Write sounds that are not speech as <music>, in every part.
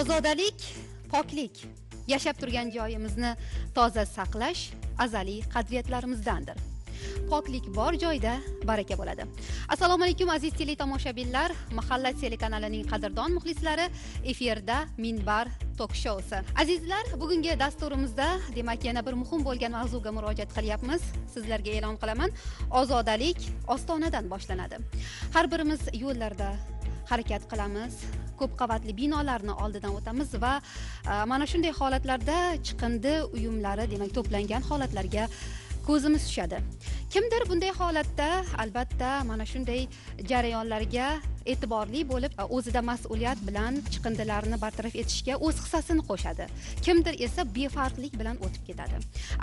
ozodalik poklik yashab turgan joyimizni toza saqlash azaliy qadriyatlarimizdandir poklik bor joyda baraka bo'ladi assalomu alaykum aziz tele tomoshabinlar mahalla telekanalining qadrdon muxlislari efirda minbar tok shousi azizlar bugungi dasturimizda demak yana bir muhim bo'lgan mavzuga murojaat qilyapmiz sizlarga e'lon qilaman ozodalik ostonadan boshlanadi har birimiz yo'llarda harakat qilamiz ko'p qavatli binolarni oldidan o'tamiz va e, mana shunday holatlarda chiqindi uyumlari demak to'plangan holatlarga ko'zimiz tushadi kimdir bunday holatda albatta mana shunday jarayonlarga e'tiborli bo'lib o'zida mas'uliyat bilan chiqindilarni bartaraf etishga o'z hissasini qo'shadi kimdir esa befarqlik bilan o'tib ketadi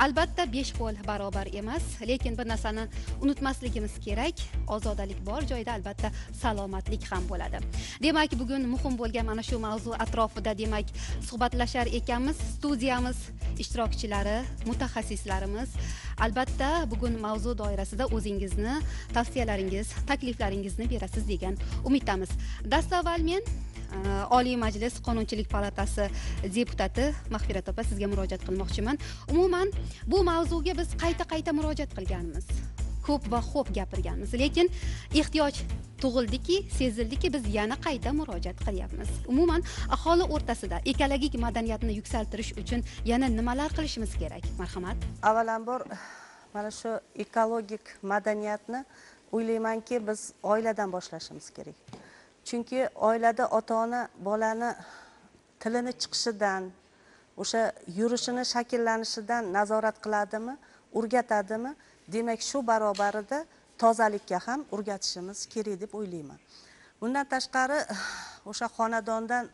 albatta besh qo'l barobar emas lekin bir narsani unutmasligimiz kerak ozodalik bor joyda albatta salomatlik ham bo'ladi demak bugun muhim bo'lgan mana shu mavzu atrofida demak suhbatlashar ekanmiz studiyamiz ishtirokchilari mutaxassislarimiz albatta bugun mavzu doirasida o'zingizni tavsiyalaringiz takliflaringizni berasiz degan umiddamiz dastavval men e, oliy majlis qonunchilik palatasi deputati mahfirat opa sizga murojaat qilmoqchiman umuman bu mavzuga biz qayta qayta murojaat qilganmiz ko'p va xo'p gapirganmiz lekin ehtiyoj tug'ildiki sezildiki biz yana qayta murojaat qilyapmiz umuman aholi o'rtasida ekologik madaniyatni yuksaltirish uchun yana nimalar qilishimiz kerak marhamat avvalambor <sighs> mana shu ekologik madaniyatni o'ylaymanki biz oiladan boshlashimiz kerak chunki oilada ota ona bolani tilini chiqishidan o'sha yurishini shakllanishidan nazorat qiladimi o'rgatadimi demak shu barobarida tozalikka ham o'rgatishimiz kerak deb o'ylayman bundan tashqari <sighs> o'sha xonadondan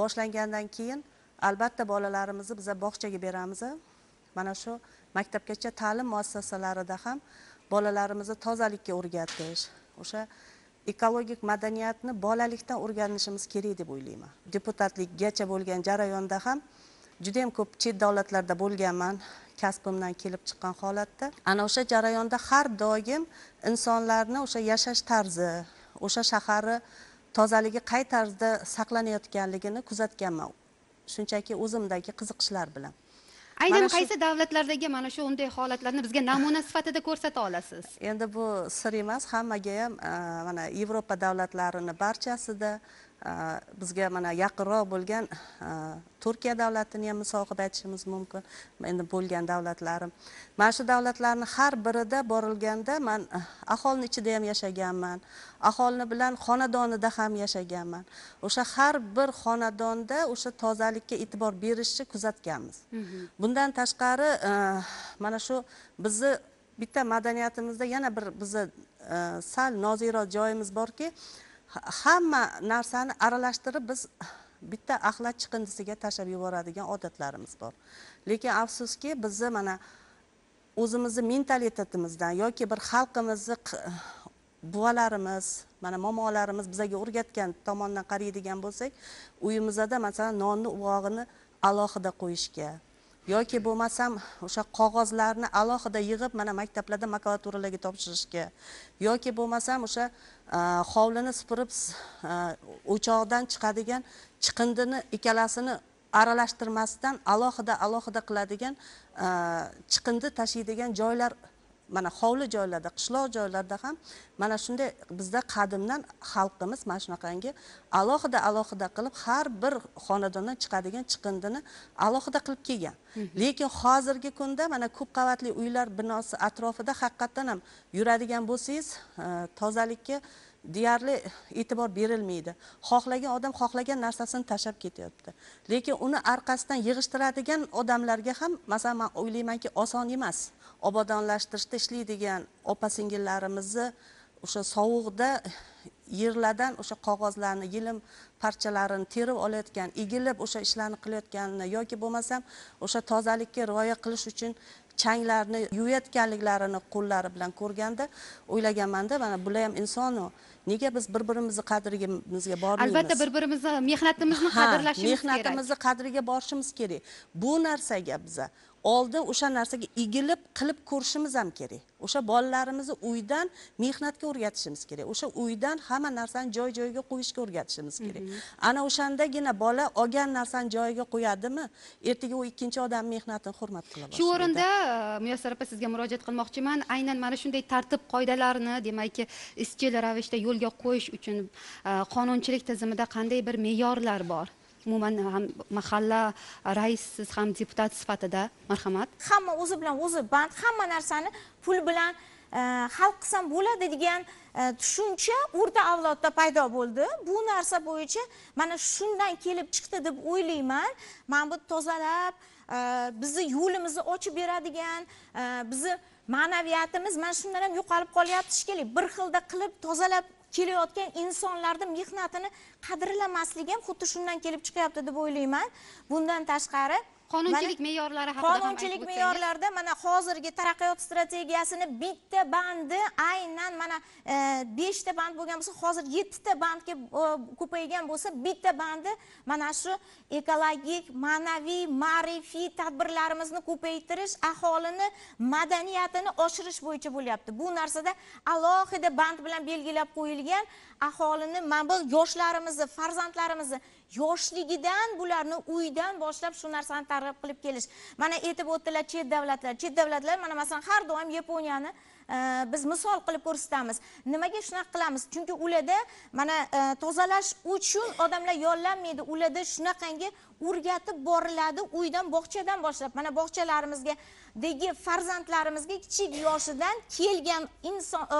boshlangandan keyin albatta bolalarimizni biza bog'chaga beramiz mana shu maktabgacha ta'lim muassasalarida ham bolalarimizni tozalikka o'rgatish o'sha ekologik madaniyatni bolalikdan o'rganishimiz kerak deb o'ylayman deputatlikgacha bo'lgan jarayonda ham juda yam ko'p chet davlatlarda bo'lganman kasbimdan kelib chiqqan holatda ana o'sha jarayonda har doim insonlarni o'sha yashash tarzi o'sha shaharni tozaligi qay tarzda saqlanayotganligini kuzatganman shunchaki o'zimdagi qiziqishlar bilan aynan qaysi davlatlardagi mana shu unday holatlarni bizga namuna sifatida ko'rsata olasiz endi bu sir emas hammaga ham e, mana yevropa davlatlarini barchasida bizga mana yaqinroq bo'lgan e, turkiya davlatini ham misol qilib aytishimiz mumkin endi bo'lgan davlatlarim mana shu davlatlarni har birida borilganda man e, aholini ichida ham yashaganman aholini bilan xonadonida ham yashaganman o'sha har bir xonadonda o'sha tozalikka e'tibor berishni kuzatganmiz bundan tashqari e, mana shu bizni bitta madaniyatimizda yana bir bizni sal noziro joyimiz borki hamma narsani aralashtirib biz bitta axlat chiqindisiga tashlab yuboradigan odatlarimiz bor lekin afsuski bizni mana o'zimizni mentalitetimizdan yoki bir xalqimizni buvalarimiz mana momolarimiz bizaga o'rgatgan tomondan qaraydigan bo'lsak uyimizda masalan nonni uvog'ini alohida qo'yishga yoki bo'lmasam o'sha qog'ozlarni alohida yig'ib mana maktablarda makulaturalarga topshirishga yoki bo'lmasam o'sha e, hovlini supurib e, o'choqdan chiqadigan chiqindini ikkalasini aralashtirmasdan alohida alohida qiladigan e, chiqindi tashiydigan joylar mana hovli joylarda qishloq joylarda ham mana shunday bizda qadimdan xalqimiz mana shunaqangi alohida alohida qilib har bir xonadondan chiqadigan chiqindini alohida qilib kelgan lekin hozirgi kunda mana ko'p qavatli uylar binosi atrofida haqiqatdan ham yuradigan bo'lsangiz e, tozalikka deyarli e'tibor berilmaydi xohlagan odam xohlagan narsasini tashlab ketyapti lekin uni orqasidan yig'ishtiradigan odamlarga ham masalan man o'ylaymanki oson emas obodonlashtirishda ishlaydigan opa singillarimizni o'sha sovuqda yerlardan o'sha qog'ozlarni yelim parchalarini terib olayotgan egilib o'sha ishlarni qilayotganini yoki bo'lmasam o'sha tozalikka rioya qilish uchun changlarni yuvayotganliklarini qo'llari bilan ko'rganda o'ylaganmanda mana bular ham insonu nega biz bir birimizni qadrimizga bormaymiz albatta bir birimizni mehnatimizni qadrlashimiz kerak mehnatimizni qadriga borishimiz kerak bu narsaga biza oldi o'sha narsaga egilib qilib ko'rishimiz ham kerak o'sha bolalarimizni uydan mehnatga o'rgatishimiz kerak o'sha uydan hamma narsani joy joyiga qo'yishga o'rgatishimiz kerak mhm. ana o'shandagina bola olgan narsani joyiga qo'yadimi ertaga u ikkinchi odam mehnatini hurmat qila boshlaydi shu o'rinda e, muyassar opa sizga murojaat qilmoqchiman aynan mana shunday tartib qoidalarini demakki izchil ravishda yo'lga qo'yish uchun e, qonunchilik tizimida qanday bir me'yorlar bor umuman ham mahalla raisiz ham deputat sifatida marhamat hamma o'zi bilan o'zi band hamma narsani pul bilan hal e, qilsam bo'ladi degan e, tushuncha o'rta avlodda paydo bo'ldi bu narsa bo'yicha mana shundan kelib chiqdi deb o'ylayman mana bu tozalab e, bizni yo'limizni ochib beradigan bizni ma'naviyatimiz mana shundan ham yo'qolib qolyapti shekilli bir xilda qilib tozalab kelayotgan insonlarni mehnatini qadrlamasligi ham xuddi shundan kelib chiqyapti deb o'ylayman bundan tashqari qonunchilik me'yorlari haqida qonunchilik me'yorlarida mana hozirgi taraqqiyot strategiyasini bitta bandi aynan mana e, beshta band bo'lgan bo'lsa hozir yettita bandga e, ko'paygan bo'lsa bitta bandi mana shu ekologik ma'naviy ma'rifiy tadbirlarimizni ko'paytirish aholini madaniyatini oshirish bo'yicha bo'lyapti bu narsada alohida band bilan belgilab qo'yilgan aholini mana bu yoshlarimizni farzandlarimizni yoshligidan bularni uydan boshlab shu narsani targ'ib qilib kelish mana aytib o'tdilar chet davlatlar chet davlatlar mana masalan har doim yaponiyani e, biz misol qilib ko'rsatamiz nimaga shunaqa qilamiz chunki ularda mana e, tozalash uchun odamlar yollanmaydi ularda shunaqangi o'rgatib boriladi uydan bog'chadan boshlab mana bog'chalarimizga degi farzandlarimizga kichik yoshidan kelgan inson e,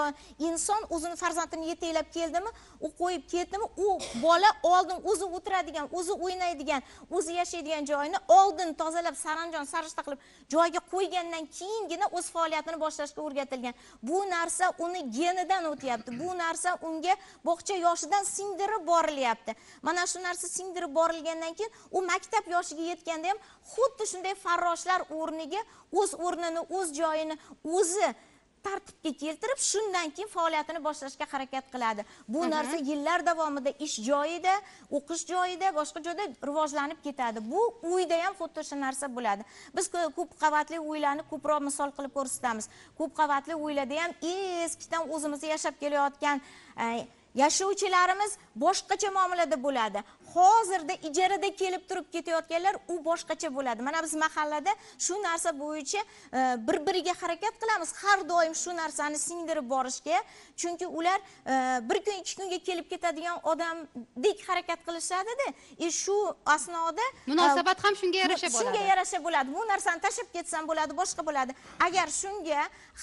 inson o'zini farzandini yetaklab keldimi u qo'yib ketdimi u bola oldin o'zi o'tiradigan o'zi o'ynaydigan o'zi yashaydigan joyini oldin tozalab saranjon sarishta qilib joyiga qo'ygandan keyingina o'z faoliyatini boshlashga o'rgatilgan bu narsa uni genidan o'tyapti bu narsa unga bog'cha yoshidan singdirib borilyapti mana shu narsa singdirib borilgandan keyin u maktab yoshiga yetganda ham xuddi shunday farroshlar o'rniga o'z o'rnini o'z joyini o'zi tartibga keltirib shundan keyin faoliyatini boshlashga harakat qiladi bu narsa yillar davomida ish joyida o'qish joyida boshqa joyda rivojlanib ketadi bu uyda ham xuddi o'sha narsa bo'ladi biz ko'p qavatli uylarni ko'proq misol qilib ko'rsatamiz ko'p qavatli uylarda ham eskidan o'zimiz yashab kelayotgan e, yashovchilarimiz boshqacha muomalada bo'ladi hozirda ijarada kelib turib ketayotganlar u boshqacha bo'ladi mana biz mahallada shu narsa bo'yicha e, bir biriga harakat qilamiz har doim shu narsani singdirib borishga chunki ular e, bir kun ikki kunga kelib ketadigan odamdek harakat qilishadida и e, shu asnoda munosabat ham shunga yarasha bo'ladi shunga yarasha bo'ladi bu narsani tashlab ketsam bo'ladi boshqa bo'ladi agar shunga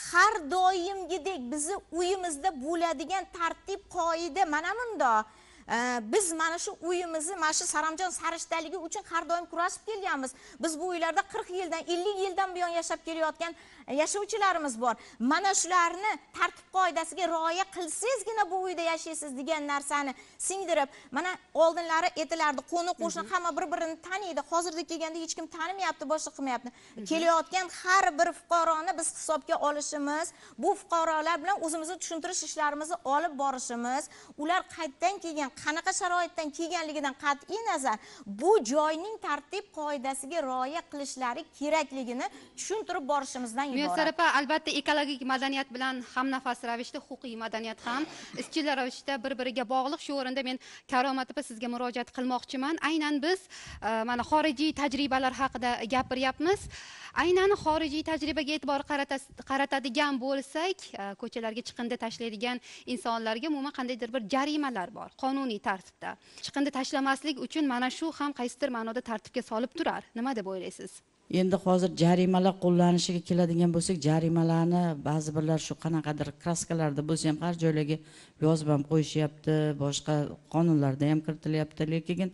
har doimgidek bizni uyimizda bo'ladigan tartib qoida mana bundoq Э, biz mana shu uyimizni mana shu saramjon sarishtaligi uchun har doim kurashib kelganmiz biz bu uylarda qirq yildan ellik yildan buyon yashab kelayotgan E, yashovchilarimiz bor mana shularni tartib qoidasiga rioya qilsangizgina bu uyda yashaysiz degan narsani singdirib mana oldinlari aytilardi qo'ni qo'shni hamma bir birini taniydi hozirda kelganda hech kim tanimayapti boshqa qilmayapti kelayotgan har bir fuqaroni biz hisobga olishimiz bu fuqarolar bilan o'zimizni tushuntirish ishlarimizni olib borishimiz ular qayerdan kelgan qanaqa sharoitdan kelganligidan qat'iy nazar bu joyning tartib qoidasiga rioya qilishlari kerakligini tushuntirib borishimizdan muyassar opa albatta ekologik madaniyat bilan hamnafas ravishda huquqiy madaniyat ham izchil ravishda bir biriga bog'liq shu o'rinda men karomat opa sizga murojaat qilmoqchiman aynan biz e, mana xorijiy tajribalar haqida gapiryapmiz aynan xorijiy tajribaga e'tibor qaratadigan bo'lsak e, ko'chalarga chiqindi tashlaydigan insonlarga umuman qandaydir bir jarimalar bor qonuniy tartibda chiqindi tashlamaslik uchun mana shu ham qaysidir ma'noda tartibga solib turar nima deb o'ylaysiz endi hozir jarimalar qo'llanishiga keladigan bo'lsak jarimalarni ba'zi birlar shu qanaqadir kraskalarda bo'lsa ham har joylarga yozib ham qo'yishyapti boshqa qonunlarda ham kiritilyapti lekin e,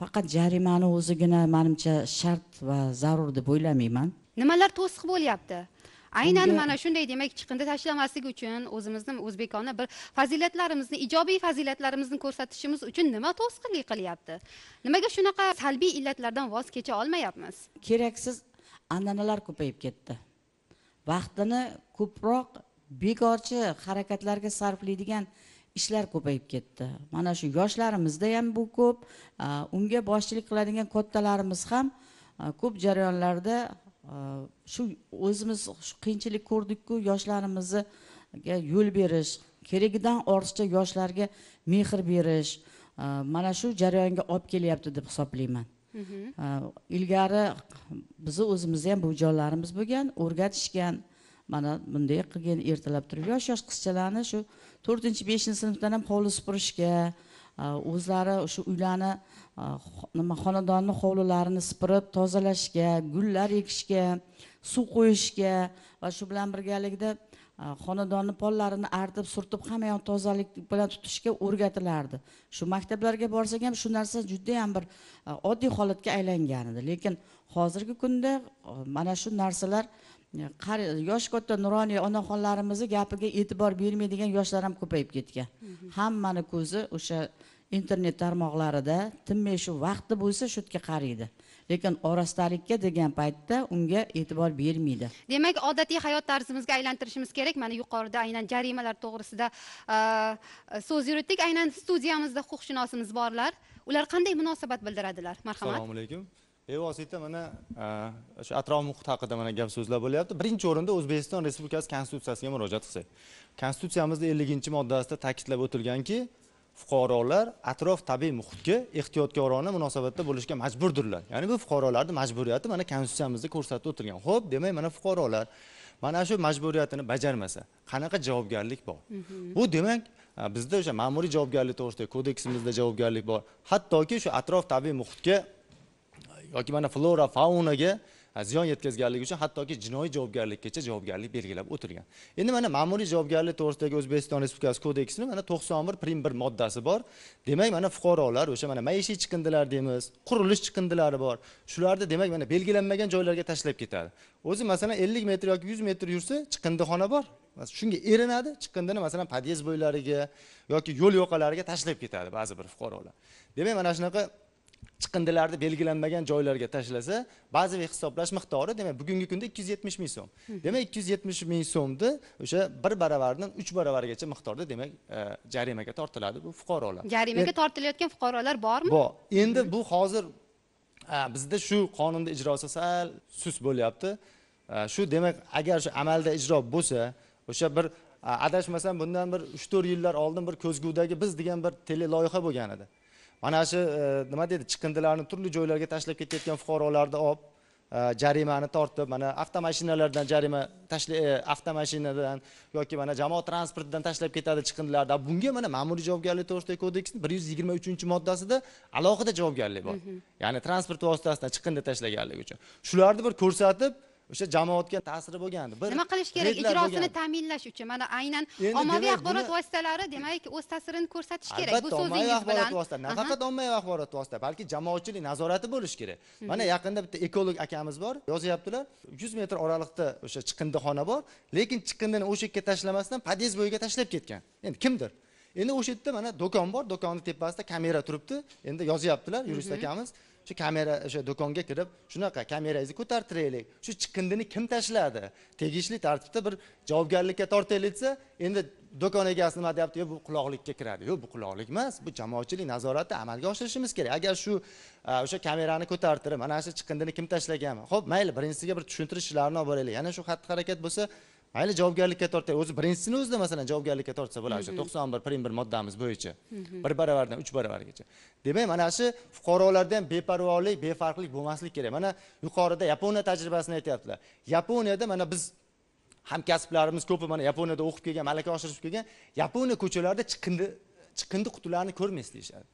faqat jarimani o'zigina manimcha shart va zarur deb o'ylamayman nimalar to'siq bo'lyapti aynan mana shunday demak chiqindi tashlamaslik uchun o'zimizni o'zbekona bir fazilatlarimizni ijobiy fazilatlarimizni ko'rsatishimiz uchun nima to'sqinlik qilyapti nimaga shunaqa salbiy illatlardan voz kecha olmayapmiz keraksiz an'analar ko'payib ketdi vaqtini ko'proq bekorchi harakatlarga sarflaydigan ishlar ko'payib ketdi mana shu yoshlarimizda ham bu ko'p unga boshchilik qiladigan kattalarimiz ham ko'p jarayonlarda Э, shu o'zimiz shu qiyinchilik ko'rdikku yoshlarimizga yo'l berish keragidan ortiqcha yoshlarga mehr berish e, mana shu jarayonga olib kelyapti deb hisoblayman mm-hmm. e, ilgari bizni o'zimizni ham bu jonlarimiz bo'lgan o'rgatishgan mana bunday qilgin ertalab turib yosh yosh qizchalarni shu to'rtinchi beshinchi sinfdan ham hovli supurishga e, o'zlari o'sha uylarni nima э, xonadonni hovlilarini sipirib tozalashga gullar ekishga suv qo'yishga va shu bilan birgalikda e, xonadonni pollarini artib surtib hamma yoqni tozalik bilan tutishga o'rgatilardi shu maktablarga borsak ham shu narsa judayam bir e, oddiy holatga aylangan edi lekin hozirgi kunda e, mana shu narsalar yoshi katta nuroniy onaxonlarimizni gapiga e'tibor bermaydigan yoshlar ham ko'payib ketgan hammani ko'zi o'sha internet tarmoqlarida tinmay shu vaqti bo'lsa shu yerga qaraydi lekin orastalikka degan paytda unga e'tibor bermaydi demak odatiy hayot tarzimizga aylantirishimiz kerak mana yuqorida aynan jarimalar to'g'risida e, e, so'z yuritdik aynan studiyamizda huquqshunosimiz borlar ular qanday munosabat bildiradilar marhamat assalomu alaykum bevosita mana o'sha e, atrof muhit haqida mana gap so'zlar bo'lyapti birinchi o'rinda o'zbekiston respublikasi konstitutsiyasiga murojaat qilsak konstitutsiyamizni elliginchi moddasida ta'kidlab o'tilganki fuqarolar atrof tabiiy muhitga ehtiyotkorona munosabatda bo'lishga majburdirlar ya'ni bu fuqarolarni majburiyati mana konstitutsiyamizda ko'rsatib o'tilgan ho'p demak mana fuqarolar mana shu majburiyatini bajarmasa qanaqa javobgarlik bor mhm. bu demak bizda o'sha ma'muriy javobgarlik to'g'risida kodeksimizda javobgarlik bor hattoki shu atrof tabiiy muhitga yoki mana flora faunaga ziyon yetkazganligi uchun hattoki jinoiy javobgarlikgacha javobgarlik belgilab o'tilgan endi mana ma'muriy javobgarlik to'g'risidagi o'zbekiston respublikasi kodeksini mana to'qson bir prim bir moddasi bor demak mana fuqarolar o'sha mana maishiy chiqindilar deymiz qurilish chiqindilari bor shularni demak mana belgilanmagan joylarga tashlab ketadi o'zi masalan ellik metr yoki yuz metr yursa chiqindixona bor shunga erinadi chiqindini masalan pod'yezd bo'ylariga yoki yo'l yoqalariga tashlab ketadi ba'zi bir fuqarolar demak mana shunaqa chiqindilarni belgilanmagan joylarga tashlasa bazaviy hisoblash miqdori demak bugungi kunda 270 ming so'm demak 270 ming so'mni o'sha bir baravaridan uch baravargacha miqdorda demak e, jarimaga tortiladi bu fuqarolar jarimaga e, tortilayotgan fuqarolar bormi bor endi bu hozir e, bizda shu qonunni ijrosi sal sust bo'lyapti shu demak agar shu amalda ijro bo'lsa o'sha bir adashmasam bundan bir 3-4 yillar oldin bir ko'zgudagi biz degan bir teleloyiha bo'lgan edi mana shu e, nima deydi chiqindilarni turli joylarga tashlab ketayotgan fuqarolarni olib e, jarimani tortib mana avtomashinalardan jarima tashla e, avtomashinadan yoki mana jamoat transportidan tashlab ketadi chiqindilarda bunga mana ma'muriy javobgarlik to'g'risidagi kodeksni bir yuz yigirma uchinchi moddasida alohida javobgarlik bor mm-hmm. ya'ni transport vositasidan chiqindi tashlaganlik uchun shularni bir ko'rsatib o'sha jamoatga ta'siri bo'lgandi bir nima qilish kerak ijrosini ta'minlash uchun mana aynan ommaviy axborot vositalari demak o'z ta'sirini ko'rsatishi kerak bu ommaviy axborot vositalari nafaqat ommaviy axborot vositalari balki jamoatchilik nazorati bo'lishi kerak mhm. mana yaqinda bitta ekolog akamiz bor yozyaptilar yuz metr oraliqda o'sha chiqindixona bor lekin chiqindini o'sha yerga tashlamasdan podyezd bo'yiga tashlab ketgan endi kimdir endi o'sha yerda mana do'kon bor do'konni tepasida kamera turibdi endi yozyaptilar yurist mhm. akamiz shu kamera o'sha do'konga kirib shunaqa kamerangizni ko'tartiraylik shu chiqindini kim tashladi tegishli tartibda bir javobgarlikka tortaylik desa endi do'kon egasi nima deyapti yo bu quloqlikka kiradi yo'q bu quloqlik emas bu jamoatchilik nazorati amalga oshirishimiz kerak agar shu e, o'sha kamerani ko'tartirib mana shu chiqindini kim tashlagan ho'p mayli birinchisiga bir tushuntirishlarini olib boraylik yana shu xatti harakat bo'lsa mayli javobgarlikka tortay o'zi birinchisini o'zida masalan javobgarlikka tortsa bo'ladi o'sha to'qson bir prim bir moddamiz bo'yicha bir baravardan uch baravargacha demak mana shu fuqarolarda ham beparvolik befarqlik bo'lmaslik kerak mana yuqorida yaponiya tajribasini aytyaptilar yaponiyada mana biz hamkasblarimiz ko'pi mana yaponiyada o'qib kelgan malaka oshirib kelgan yaponiya ko'chalarida chiqindi chiqindi qutilarini ko'rmaysiz deyishadi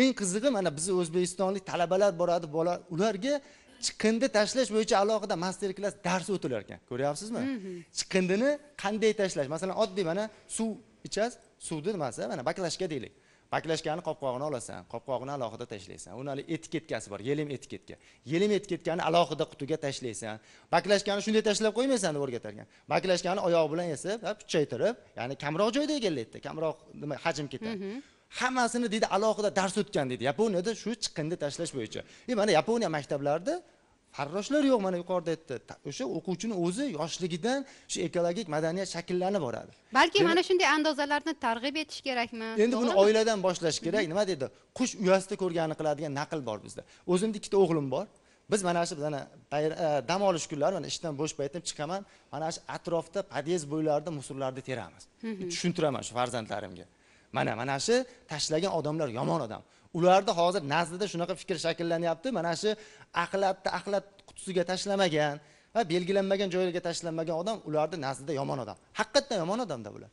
eng qizig'i mana bizni o'zbekistonlik talabalar boradi bola ularga chiqindi tashlash bo'yicha alohida master klass darsi o'tilar ekan ko'ryapsizmi mm-hmm. chiqindini qanday tashlash masalan oddiy mana suv ichasiz suvni nimasi mana baklashka deylik baklashkani qopqog'ini olasan qopqog'ini alohida tashlaysan uni hali etiketkasi bor yelim etiketka yelim etiketkani alohida qutiga tashlaysan baklashkani shunday tashlab qo'ymaysan deb o'rgatarkan baklashkani oyoq bilan esib puchchaytirib ya'ni kamroq joyda egallaydida kamroq nima hajm ketadi mm-hmm. hammasini deydi alohida dars o'tgan deydi yaponiyada shu chiqindi tashlash bo'yicha e mana yaponiya maktablarida farroshlar yo'q mana yuqorida aytdi o'sha o'quvchini o'zi yoshligidan shu ekologik madaniyat shakllanib boradi balki mana shunday andozalarni targ'ib etish kerakmi endi buni oiladan boshlash kerak mhm. nima deydi qush uyasida ko'rganini qiladigan naql bor bizda o'zimni ikkita o'g'lim bor biz mana shu mana e, dam olish kunlari mana ishdan bo'sh paytim chiqaman mana shu atrofda podyezd bo'ylarida musorlarni teramiz mhm. tushuntiraman shu farzandlarimga mana mana shu tashlagan odamlar yomon odam ularni hozir nazdida shunaqa fikr shakllanyapti mana shu axlatni axlat qutisiga tashlamagan va belgilanmagan joylarga tashlanmagan odam ularni nazdida yomon odam haqiqatdan yomon odamda bular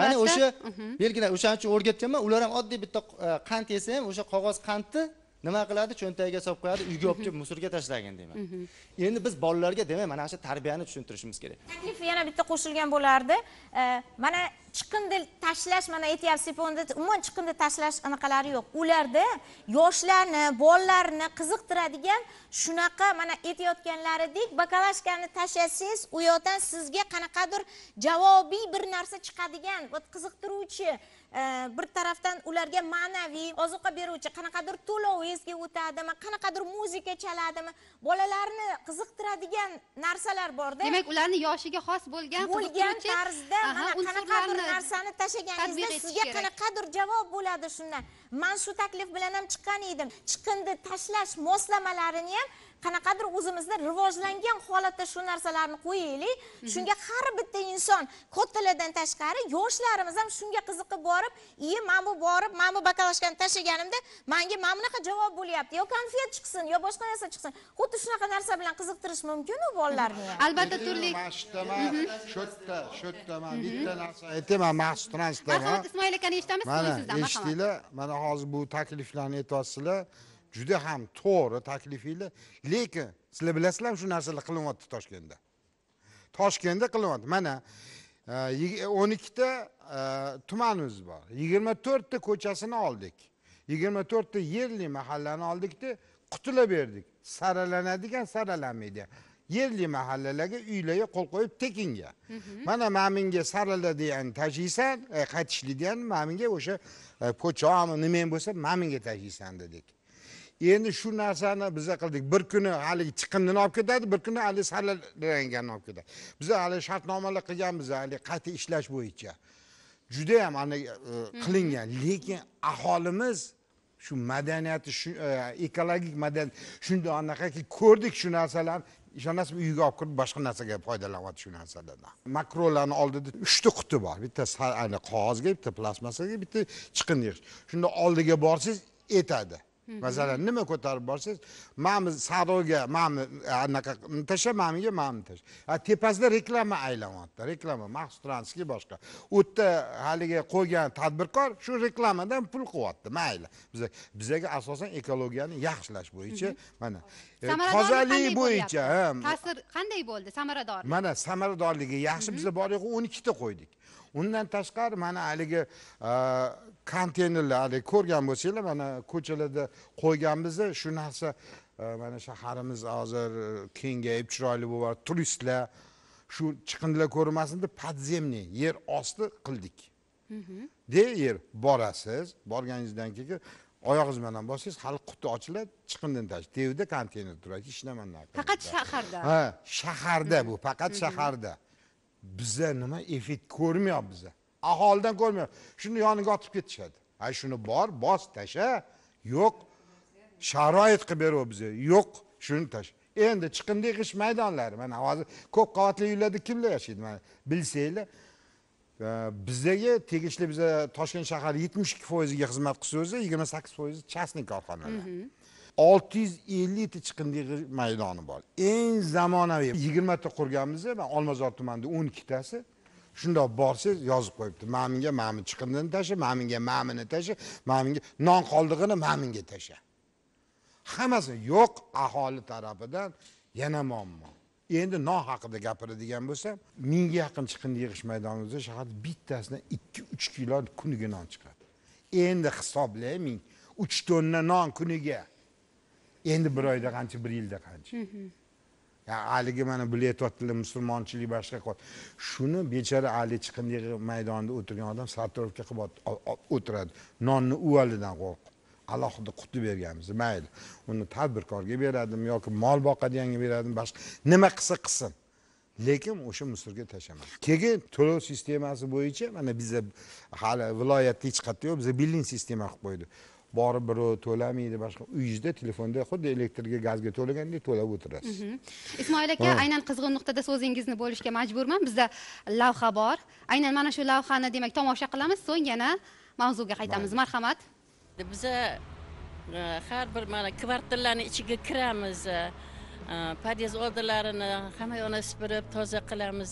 ya'ni o'sha mhm. belgilan o'shaning uchun o'rgatganman ular ham oddiy bitta e, qand yesa ham o'sha qog'oz qandni nima qiladi cho'ntagiga solib qo'yadi uyga olib kelib musorga tashlagin deyman endi biz bolalarga demak mana shu tarbiyani tushuntirishimiz kerak taklif yana bitta qo'shilgan bo'lardi e, mana chiqindi tashlash mana aytyapsiz unda umuman chiqindi tashlash anaqalari yo'q ularda yoshlarni bolalarni qiziqtiradigan shunaqa mana aytayotganlaridek bakalashkani tashlasangiz u yoqdan sizga qanaqadir javobiy bir narsa chiqadigan вот qiziqtiruvchi bir tarafdan ularga ma'naviy ozuqa beruvchi qanaqadir to'lov esga o'tadimi qanaqadir muzika chaladimi bolalarni qiziqtiradigan narsalar borda demak ularni yoshiga xos bo'lgan bo'lgan tarzda mana qanaqadir narsani tashlaganingizda sizga qanaqadir javob bo'ladi shundan man shu taklif bilan ham chiqqan edim chiqindi tashlash moslamalarini ham qanaqadir o'zimizda rivojlangan holatda shu narsalarni qo'yaylik mhm. shunga har bitta inson kattalardan tashqari yoshlarimiz ham shunga qiziqib borib iye man bu borib man bu bakalashkani tashlaganimda manga mana bunaqa javob bo'lyapti yo konfet chiqsin yo boshqa narsa chiqsin xuddi shunaqa narsa bilan qiziqtirish mumkinu bolalarni ham albatta turli shu yerdaman mhm. shu yerda shu mhm. bitta narsa aytaman maxsus transportda marhamat ismoil akani eshitamiz eshitdinglar mana hozir bu takliflarni aytyapsizlar juda ham to'g'ri taklifinglar lekin sizlar bilasizlarmi shu narsalar qilinyapti toshkentda toshkentda qilinyapti mana e, o'n ikkita e, tumanimiz bor yigirma to'rtta ko'chasini oldik yigirma to'rtta yerli mahallani oldikda qutulab berdik saralanadigan saralanmaydigan yerli mahallalarga uylarga qo'l qo'yib tekinga mhm. mana man menga sarala degan tashiysan e, qaytishli degan man menga o'sha e, po'choqmi nimang bo'lsa man menga tashiysan dedik endi shu narsani biza qildik bir kuni haligi chiqindini olib ketadi bir kuni haligi saralaganini olib ketadi biz hali shartnomalar qilganmiz haligi qayta ishlash bo'yicha judayam e, mhm. qilingan lekin aholimiz shu madaniyati shu ekologik madaniyat shunda anaqaki ko'rdik shu narsalarni ishonasizmi uyga olib kirib boshqa narsaga foydalanyapti shu narsadan makrolarni oldida uchta quti bor bittasi qog'ozga bitta plastmassaga bitta chiqindi yig'ish shunda oldiga borsangiz etadi masalan nima ko'tarib borsangiz mani savdoga mana e, anaqa tasha mana mani tasha tepasida reklama aylanyapti reklama maxsus boshqa u yerda haligi qo'ygan tadbirkor shu reklamadan pul qilyapti mayli biza bizaga asosan ekologiyani yaxshilash bo'yicha mana tozalik e, bo'yicha ta'sir qanday bo'ldi samaradorlik mana samaradorligi yaxshi biza bor yo'g'i o'n ikkita qo'ydik undan tashqari mana haligi konteynerlar haligi ko'rgan bo'lsanglar mana ko'chalarda qo'yganmizda shu narsa e, mana shaharimiz hozir e, kengayib chiroyli bo'lib turistlar shu chiqindilar ko'rinmasin deb подземный yer osti qildik de yer borasiz borganingizdan keyin oyog'ingiz bilan bossangiz hali quti ochiladi chiqindini tashlab devda konteyner turadi hech nima faqat shaharda ha shaharda bu faqat shaharda biza nima effekt ko'rmayapmiz biza aholidan ko'rmayapti shuni yoniga otib ketishadi ay shuni bor bos tasha yo'q sharoit qilib beraver bizga yo'q shuni tash endi chiqindi yig'ish maydonlari mana hozir ko'p qavatli uylarda kimlar yashaydi mana bilsanglar bizdagi tegishli biza toshkent shahari yetmish ikki foiziga xizmat qilsa o'zi yigirma sakkiz foizi частный korxonalar olti yuz ellikta chiqindi yig'ish maydoni bor eng zamonaviy yigirmata qurganmiz olmazor tumanida o'n ikkitasi shundoq borsangiz yozib qo'yibdi mana bunga mana bu chiqindini tashla mana bunga mana buni tashla mana bunga non qoldig'ini mana bunga tashla hammasi yo'q aholi tarafidan yana muammo endi non haqida gapiradigan bo'lsam mingga yaqin chiqindi yig'ish maydonimizda shaharda bittasidan ikki uch kilo kuniga non chiqadi endi hisoblang uch tonna non kuniga endi bir oyda qancha bir yilda qancha haligi mana bilyapyotdilar musulmonchilik boshqa shuni bechara haligi chiqindi maydonida o'tirgan odam sartarovka qilib o'tiradi nonni uvalidan qo'rqib alohida quti berganmiz mayli uni tadbirkorga beradim yoki mol boqadiganga beradim boshqa nima qilsa qilsin lekin o'sha musorga tashlamadi keyin to'lov sistemasi bo'yicha mana biza hali viloyatda hech qayerda yo'q biza billing sistema qilib qo'ydi borib birov to'lamaydi boshqa uyingizda telefonda xuddi elektrga gazga to'lagandek to'lab o'tirasiz mhm. ismoil aka aynan qizg'in nuqtada so'zingizni bo'lishga majburman bizda lavha bor aynan mana shu lavhani demak tomosha qilamiz so'ng yana mavzuga qaytamiz marhamat biza e, har bir mana kvartiralarni ichiga kiramiz e, e, podyezd oldilarini hamma yoqni supurib toza qilamiz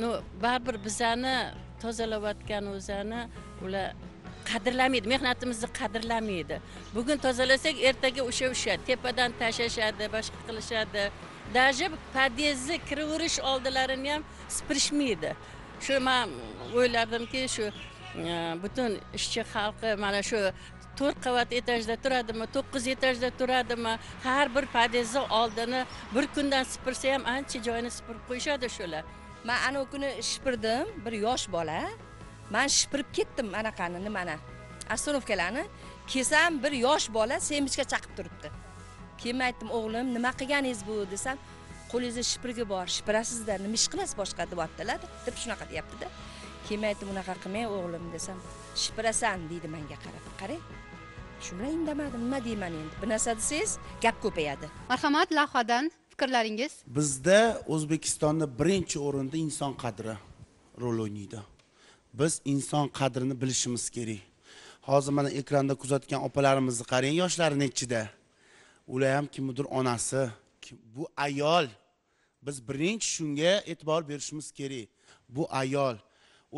ну baribir bizani tozalayotgan o'zani ular qadrlamaydi mehnatimizni qadrlamaydi bugun tozalasak ertaga o'sha o'sha tepadan tashlashadi boshqa qilishadi даже подъездga kiraverish oldilarini ham supurishmaydi shu man o'yladimki shu e, butun ishchi xalqi mana shu to'rt qavat etajda turadimi to'qqiz etajda turadimi har bir podyezdni oldini bir kundan supursa ham ancha joyini supurib qo'yishadi shular man anavi kuni ish supurdim bir yosh bola man shipirib ketdim anaqani nimani ostanovkalarni kelsam bir yosh bola semichka chaqib turibdi keyin men aytdim o'g'lim nima qilganingiz bu desam qo'lingizda shipirgi bor shipirasizda nima ish qilasiz boshqa deyaptilar deb shunaqa deyaptida keyin men aytdim unaqa qilmang o'g'lim desam shipirasan deydi menga qarab qarang shu bilan indamadim nima deyman endi bir narsa desangiz gap ko'payadi marhamat lavhadan fikrlaringiz bizda o'zbekistonda birinchi o'rinda inson qadri rol o'ynaydi biz inson qadrini bilishimiz kerak hozir mana ekranda kuzatgan opalarimizni qarang yoshlari nechida ular ham kimnidir onasi kim, bu ayol biz birinchi shunga e'tibor berishimiz kerak bu ayol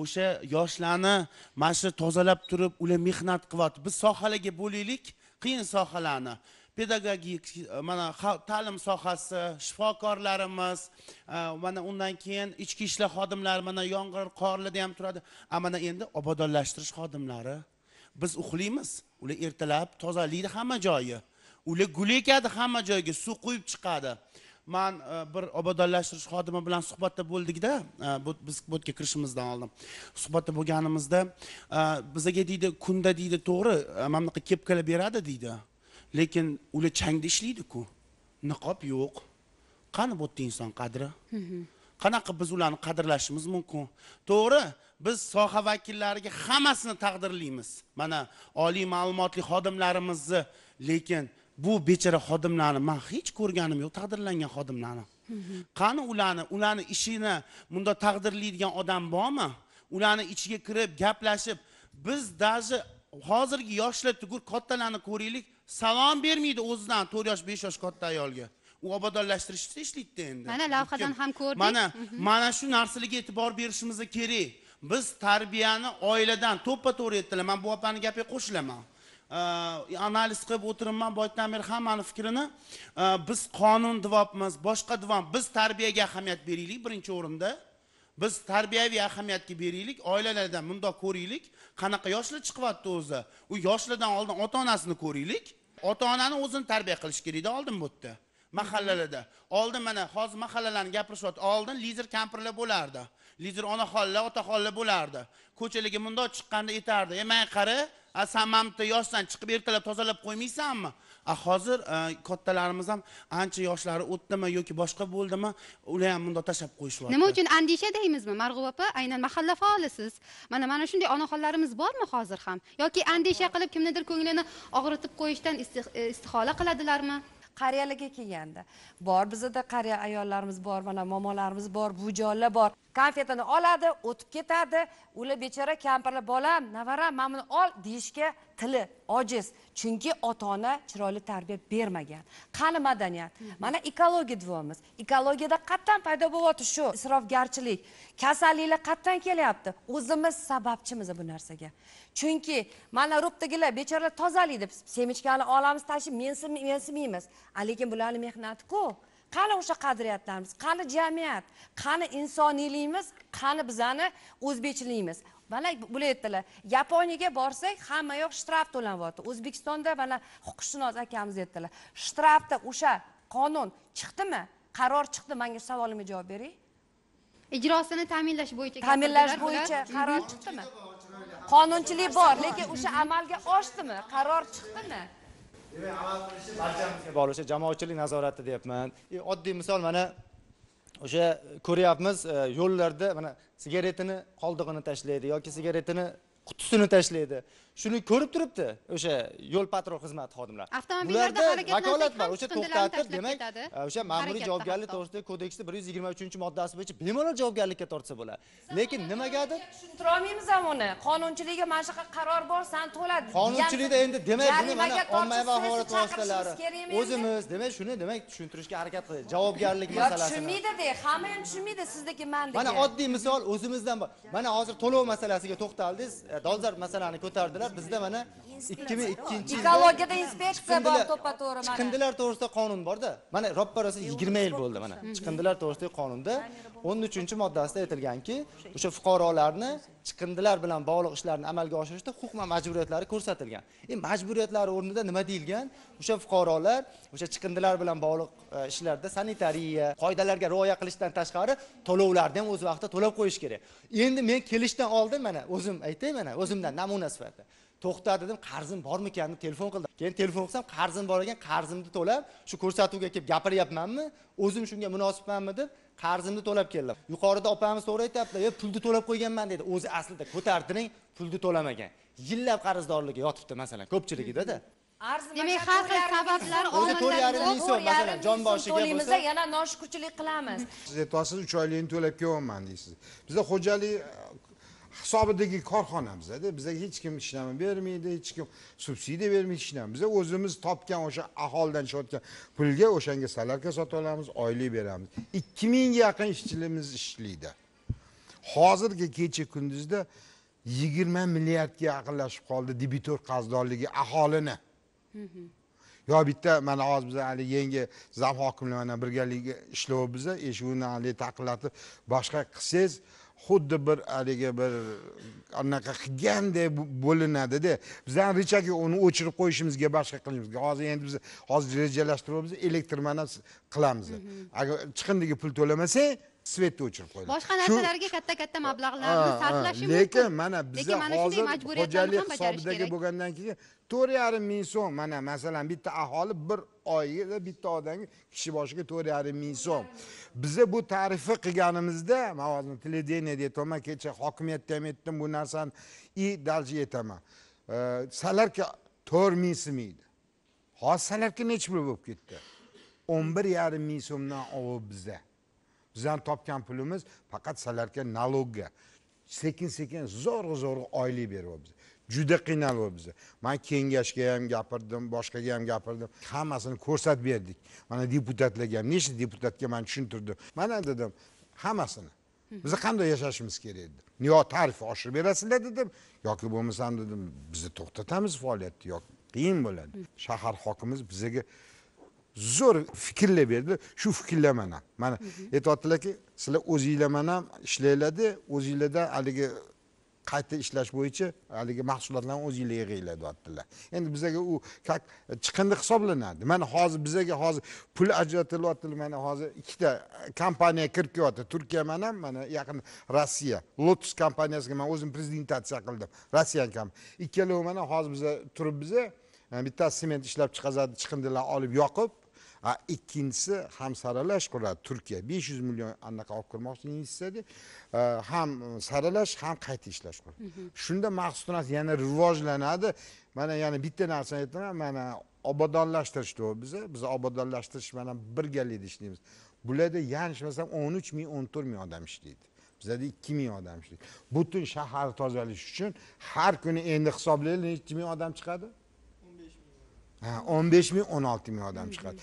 o'sha yoshlarni mana shu tozalab turib ular mehnat qilyapti biz sohalarga bo'laylik qiyin sohalarni pedagogik e, mana ta'lim sohasi shifokorlarimiz e, mana undan keyin ichki ishlar xodimlari mana yomg'ir qorlida ham turadi a mana endi obodonlashtirish xodimlari biz uxlaymiz ular ertalab tozalaydi hamma joyi ular gul ekadi hamma joyga suv quyib chiqadi man e, bir obodonlashtirish xodimi bilan suhbatda bo'ldikda biz budga kirishimizdan oldin suhbatda bo'lganimizda bizaga deydi kunda deydi to'g'ri mana bunaqa kepkalar beradi deydi lekin ular changda ishlaydiku niqob yo'q qani bu yerda inson qadri qanaqa biz ularni qadrlashimiz mumkin to'g'ri biz soha vakillariga hammasini taqdirlaymiz mana oliy ma'lumotli xodimlarimizni lekin bu bechora xodimlarni man hech ko'rganim yo'q taqdirlangan xodimlarni qani ularni ularni ishini bunda taqdirlaydigan odam bormi ularni ichiga kirib gaplashib biz даже hozirgi yoshlar tugur kattalarni ko'raylik salom bermaydi o'zidan to'rt yosh besh yosh katta ayolga u obodonlashtirishda ishlaydida endi mana lavhadan ham ko'rdik mana <laughs> mhm. mana shu narsalarga e'tibor berishimiz kerak biz tarbiyani oiladan to'ppa to'g'ri aytdilar man bu opani gapiga qo'shilaman analiz qilib o'tiribman boytdan beri hammani fikrini biz qonun devapmiz boshqa devon biz tarbiyaga ahamiyat beraylik birinchi o'rinda biz tarbiyaviy ahamiyatga beraylik oilalardan bundoq ko'raylik qanaqa yoshlar chiqyapti o'zi u yoshlardan oldin ota onasini ko'raylik ota onani o'zini tarbiya qilish kerakda oldin bu yerda mahallalarda oldin mana hozir mahallalarni gapirishyapti oldin lider kampirlar bo'lardi lider onaxonlar otaxonlar bo'lardi ko'chalarga mundoq chiqqanda aytardi ey men qara a san mana bitta yoshsan chiqib ertalab tozalab qo'ymaysanmi a hozir e, kattalarimiz ham ancha yoshlari o'tdimi yoki boshqa bo'ldimi ular ham bundoq tashlab qo'yishyapti nima uchun andisha deymizmi marg'ub opa aynan mahalla faolisiz mana mana shunday onaxonlarimiz bormi hozir ham yoki andisha qilib kimnidir ko'nglini og'ritib qo'yishdan e, istihola qiladilarmi qariyalarga kelganda bor bizada qariya ayollarimiz bor mana momolarimiz bor bujonlar bor konfetini oladi o'tib ketadi ular bechora kampirlar bolam navaram mana buni ol deyishga tili ojiz chunki ota ona chiroyli tarbiya bermagan qani madaniyat mana ekologiya deyapmiz ekologiyada qayerdan paydo bo'lyapti shu isrofgarchilik kasalliklar qayerdan kelyapti o'zimiz sababchimiz bu narsaga chunki mana rubdagilar bechoralar tozalik deb semichkani olamiz tashib mensimaymiz lekin bularni mehnatiku qani o'sha qadriyatlarimiz qani jamiyat qani insoniyligimiz qani bizani o'zbekchiligimiz mana bular aytdilar yaponiyaga borsak hamma yoq shtraf to'lanyapti o'zbekistonda mana huquqshunos akamiz aytdilar shtrafda o'sha qonun chiqdimi qaror chiqdi manga savolimga javob bering ijrosini ta'minlash bo'yicha ta'minlash bo'yicha qaror chiqdimi qonunchilik bor lekin o'sha amalga oshdimi qaror chiqdimi demak amal qilishi barchamizga bog'liq jamoatchilik nazorati deyapman e, oddiy misol mana o'sha ko'ryapmiz e, yo'llarda mana sigaretini qoldig'ini tashlaydi yoki sigaretini qutisini tashlaydi shuni ko'rib turibdi o'sha yo'l patrul xizmati xodimlari avtomobillarda vakolat bor o'sha to'xtatib demak e, o'sha ma'muriy javobgarlik to'g'risidagi kodeksni bir yuz yigirma uchinchi moddasi bo'yicha bemalol javobgarlikka tortsa bo'ladi lekin nimagadir tushuntira olmaymiz uni qonunchilikda mana shunaqa qaror bor san to'la qonunchilikda endi demak buni mana ommaviy axborot vositalari o'zimiz demak shuni demak tushuntirishga harakat qildik javobgarlik tushunmaydi tushunmaydida hamma ham tushunmaydi sizniki mandiki mana oddiy misol o'zimizdan bor mana hozir to'lov masalasiga to'xtaldingiz e, dolzarb masalani ko'tardilar bizda mana 2002 yil ekologiyada inspeksiya bor to'ppa to'g'ri mana chiqindilar to'g'risida qonun borda mana roppa rosa 20 yil bo'ldi mana chiqindilar to'g'risidagi qonunda 13 moddasida aytilganki o'sha fuqarolarni chiqindilar bilan bog'liq ishlarni amalga oshirishda huquq va majburiyatlari ko'rsatilgan endi majburiyatlari o'rnida nima deyilgan o'sha fuqarolar o'sha chiqindilar bilan bog'liq e, ishlarda sanitariya qoidalarga rioya qilishdan tashqari to'lovlarni ham o'z vaqtida to'lab qo'yish kerak endi men kelishdan oldin mana o'zim aytay mana o'zimdan namuna sifatida to'xta dedim qarzim bormikan deb telefon qildim keyin telefon qilsam qarzim bor ekan qarzimni to'lab shu ko'rsatuvga kelib gapiryapmanmi o'zim shunga munosibmanmi deb qarzimni to'lab keldim yuqorida opamiz to'g'ri aytyapti e pulni to'lab qo'yganman dedi o'zi aslida ko'tardiring pulni to'lamagan yillab qarzdorligi yotibdi masalan ko'pchiligidada demak har xil sabablar o'zi to'rt yarim ming so'm masalan jonboshiga bo'lsa yana noshukurchilik qilamiz siz aytyapsiz uch oylikni to'lab kelyapman deysiz bizda xo'jalik hisobidagi korxonamizda bizaga hech kim ishlama bermaydi hech kim subsidiya bermaydi hech narsa biza o'zimiz topgan o'sha aholidan tushayotgan pulga o'shanga salarka sotib olamiz oylik beramiz ikki mingga yaqin ishchilarimiz ishlaydi hozirgi kecha kunduzda yigirma milliardga yaqinlashib qoldi debitor qarzdorligi aholini yo bitta mana hozir biza haligi yangi zam hokimlar bilan birgalikda ishlayapmiz eshigini haligi taqillatib boshqa qilsangiz xuddi bir haligi bir anaqa qilganday bo'linadida bizlar richagi uni o'chirib qo'yishimizga boshqa qilishimizga hozir endi biz hozir rejalashtiryapmiz elektrmanat qilamiz agar chiqindiga pul to'lamasang svetni uchun qo'ydi boshqa narsalarga katta katta mablag'larni sarflashi mumkin lekin mana biza hozir xo'jalik hisobidagi bo'lgandan keyin to'rt yarim ming so'm mana masalan bitta aholi bir oyda bitta odamga kishi boshiga to'rt yarim ming so'm biza bu tarifni qilganimizda man hozir televideniya deyapman kecha hokimiyatda ham aytdim bu narsani и даже aytaman salarka to'rt ming simaydi hozir salarka nechi pul bo'lib ketdi o'n bir yarim ming so'mdan olib bizda bizdan topgan pulimiz faqat sizlarga налогga sekin sekin zo'rg'a zo'rg'a oylik beryapmiz juda qiynalyapmiz man kengashga ham gapirdim boshqaga ham gapirdim hammasini ko'rsatib berdik mana deputatlarga ham nechta deputatga man tushuntirdim mana dedim hammasini biz qanday yashashimiz kerak edi yo tarif oshirib berasizlar dedim yoki bo'lmasam dedim bizni to'xtatamiz faoliyatni yoki qiyin bo'ladi shahar hokimimiz bizaga zo'r fikrlar berdi shu fikrlar mana mana aytyaptilarki sizlar o'zinglar mana ham ishlanglarda o'zinglarda haligi qayta ishlash bo'yicha haligi mahsulotlarni o'zinglar yig'inglar deyaptilar endi bizaga u как chiqindi hisoblanadi mana hozir bizaga hozir pul ajratilyapti mana hozir ikkita kompaniya kirib kelyapti turkiya mana ham mana yaqin rossiya lotus kompaniyasiga man o'zim prezentatsiya qildim rossiyani ikkalovi mana hozir biza turibmiz e, biza bittasi sement ishlab chiqazadi chiqindilarni olib yoqib a ikkinchisi ham saralash quradi turkiya besh yuz million anaqa olib kirmoqchi investitsiya ham saralash ham qayta ishlash quradi mhm. shunda maxsus yana rivojlanadi mana yana bitta narsani aytaman mana obodonlashtirishdi biza biz obodonlashtirish mana birgalikda ishlaymiz bularda yanglishmasam o'n uch ming o'n to'rt ming odam ishlaydi bizada ikki ming odam ishlaydi butun shahar tozalash uchun har kuni endi hisoblanglar nechi ming odam chiqadi ha o'n besh ming o'n olti ming odam chiqadi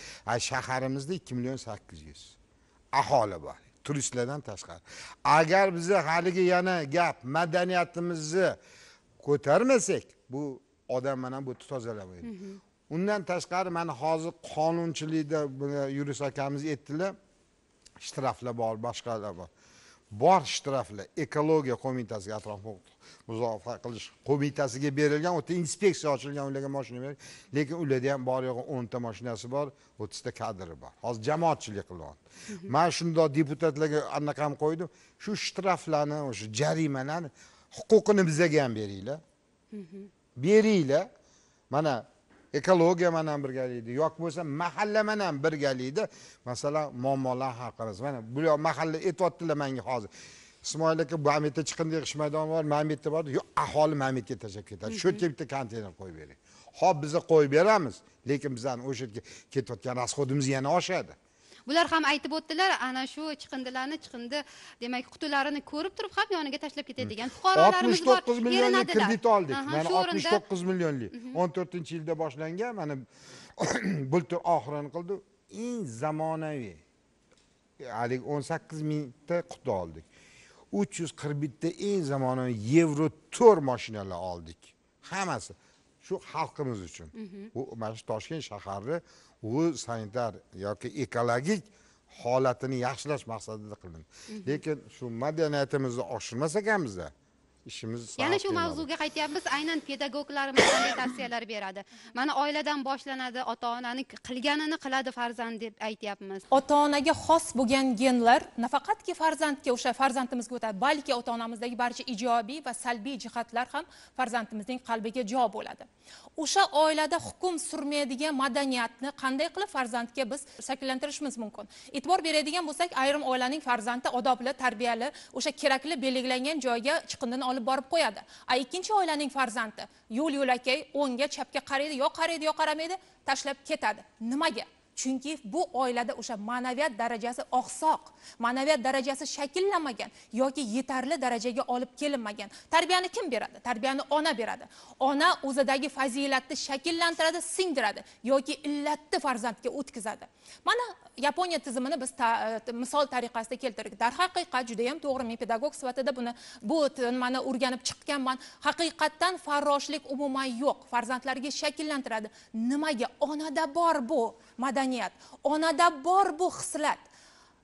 shaharimizda ikki million sakkiz yuz aholi bor turistlardan tashqari agar biza haligi yana gap madaniyatimizni ko'tarmasak bu odam mana bu tozalamaydi undan tashqari mana hozir qonunchilikda yuris akamiz aytdilar shtraflar bor boshqalar bor bor shtraflar ekologiya qo'mitasiga atrof muzofa qilish qo'mitasiga berilgan u yerda inspeksiya ochilgan ularga moshina bergan lekin ularda ham bor yo'g'i o'nta mashinasi bor o'ttizta kadri bor hozir jamoatchilik qilyapti man shundoq deputatlarga anaqa ham qo'ydim shu shtraflarni o'sha jarimalarni huquqini bizaga ham beringlar beringlar mana ekologiya bilan birgalikda yoki bo'lmasa mahalla bilan birgalikda masalan muammolar hal qilamiz mana bular mahalla aytyaptilar manga hozir ismoil aka bu amitda chiqindi yig'ish maydoni bor mamitda bor yo'q aholi mamitga tashlab ketadi shu yerga bitta konteyner qo'yib bering ho'p biza qo'yib beramiz lekin bizani o'sha yerga ketayotgan расходimiz yana oshadi bular ham aytib o'tdilar ana shu chiqindilarni chiqindi demak qutilarini ko'rib turib ham yoniga tashlab ketadigan fuqarolarimiz bor 69 millionlik kredit oldik mana 69 millionlik 14 yilda boshlangan mana <coughs> bultur oxirini qildi eng zamonaviy haligi 18 mingta quti oldik uch yuz qirq bitta eng zamonaviy yevro to'rt mashinalar oldik hammasi shu xalqimiz uchun u mana shu toshkent shaharni u sanitar yoki ekologik holatini yaxshilash maqsadida qilindi lekin shu madaniyatimizni oshirmas ekanmizda ishimiz yana shu mavzuga qaytyapmiz aynan pedagoglarimiz qanday tavsiyalar beradi mana oiladan boshlanadi ota onani qilganini qiladi farzand deb aytyapmiz ota onaga xos bo'lgan genlar nafaqatki farzandga o'sha farzandimizga o'tadi balki ota onamizdagi barcha ijobiy va salbiy jihatlar ham farzandimizning qalbiga jo bo'ladi o'sha oilada hukm surmaydigan madaniyatni qanday qilib farzandga biz shakllantirishimiz mumkin e'tibor beradigan bo'lsak ayrim oilaning farzandi odobli tarbiyali o'sha kerakli belgilangan joyga chiqindini olib borib qo'yadi a ikkinchi oilaning farzandi yo'l yo'lakay o'ngga chapga qaraydi yo qaraydi yo qaramaydi tashlab ketadi nimaga chunki bu oilada o'sha ma'naviyat darajasi oqsoq ma'naviyat darajasi shakllanmagan yoki yetarli darajaga olib kelinmagan tarbiyani kim beradi tarbiyani ona beradi ona o'zidagi fazilatni shakllantiradi singdiradi yoki illatni farzandga o'tkazadi mana yaponiya tizimini biz ta, e, misol tariqasida keltirdik darhaqiqat judayam to'g'ri men pedagog sifatida buni bu nimani o'rganib chiqqanman haqiqatdan farroshlik umuman yo'q farzandlarga shakllantiradi nimaga onada bor bu madaniyat madaniyat onada bor bu xislat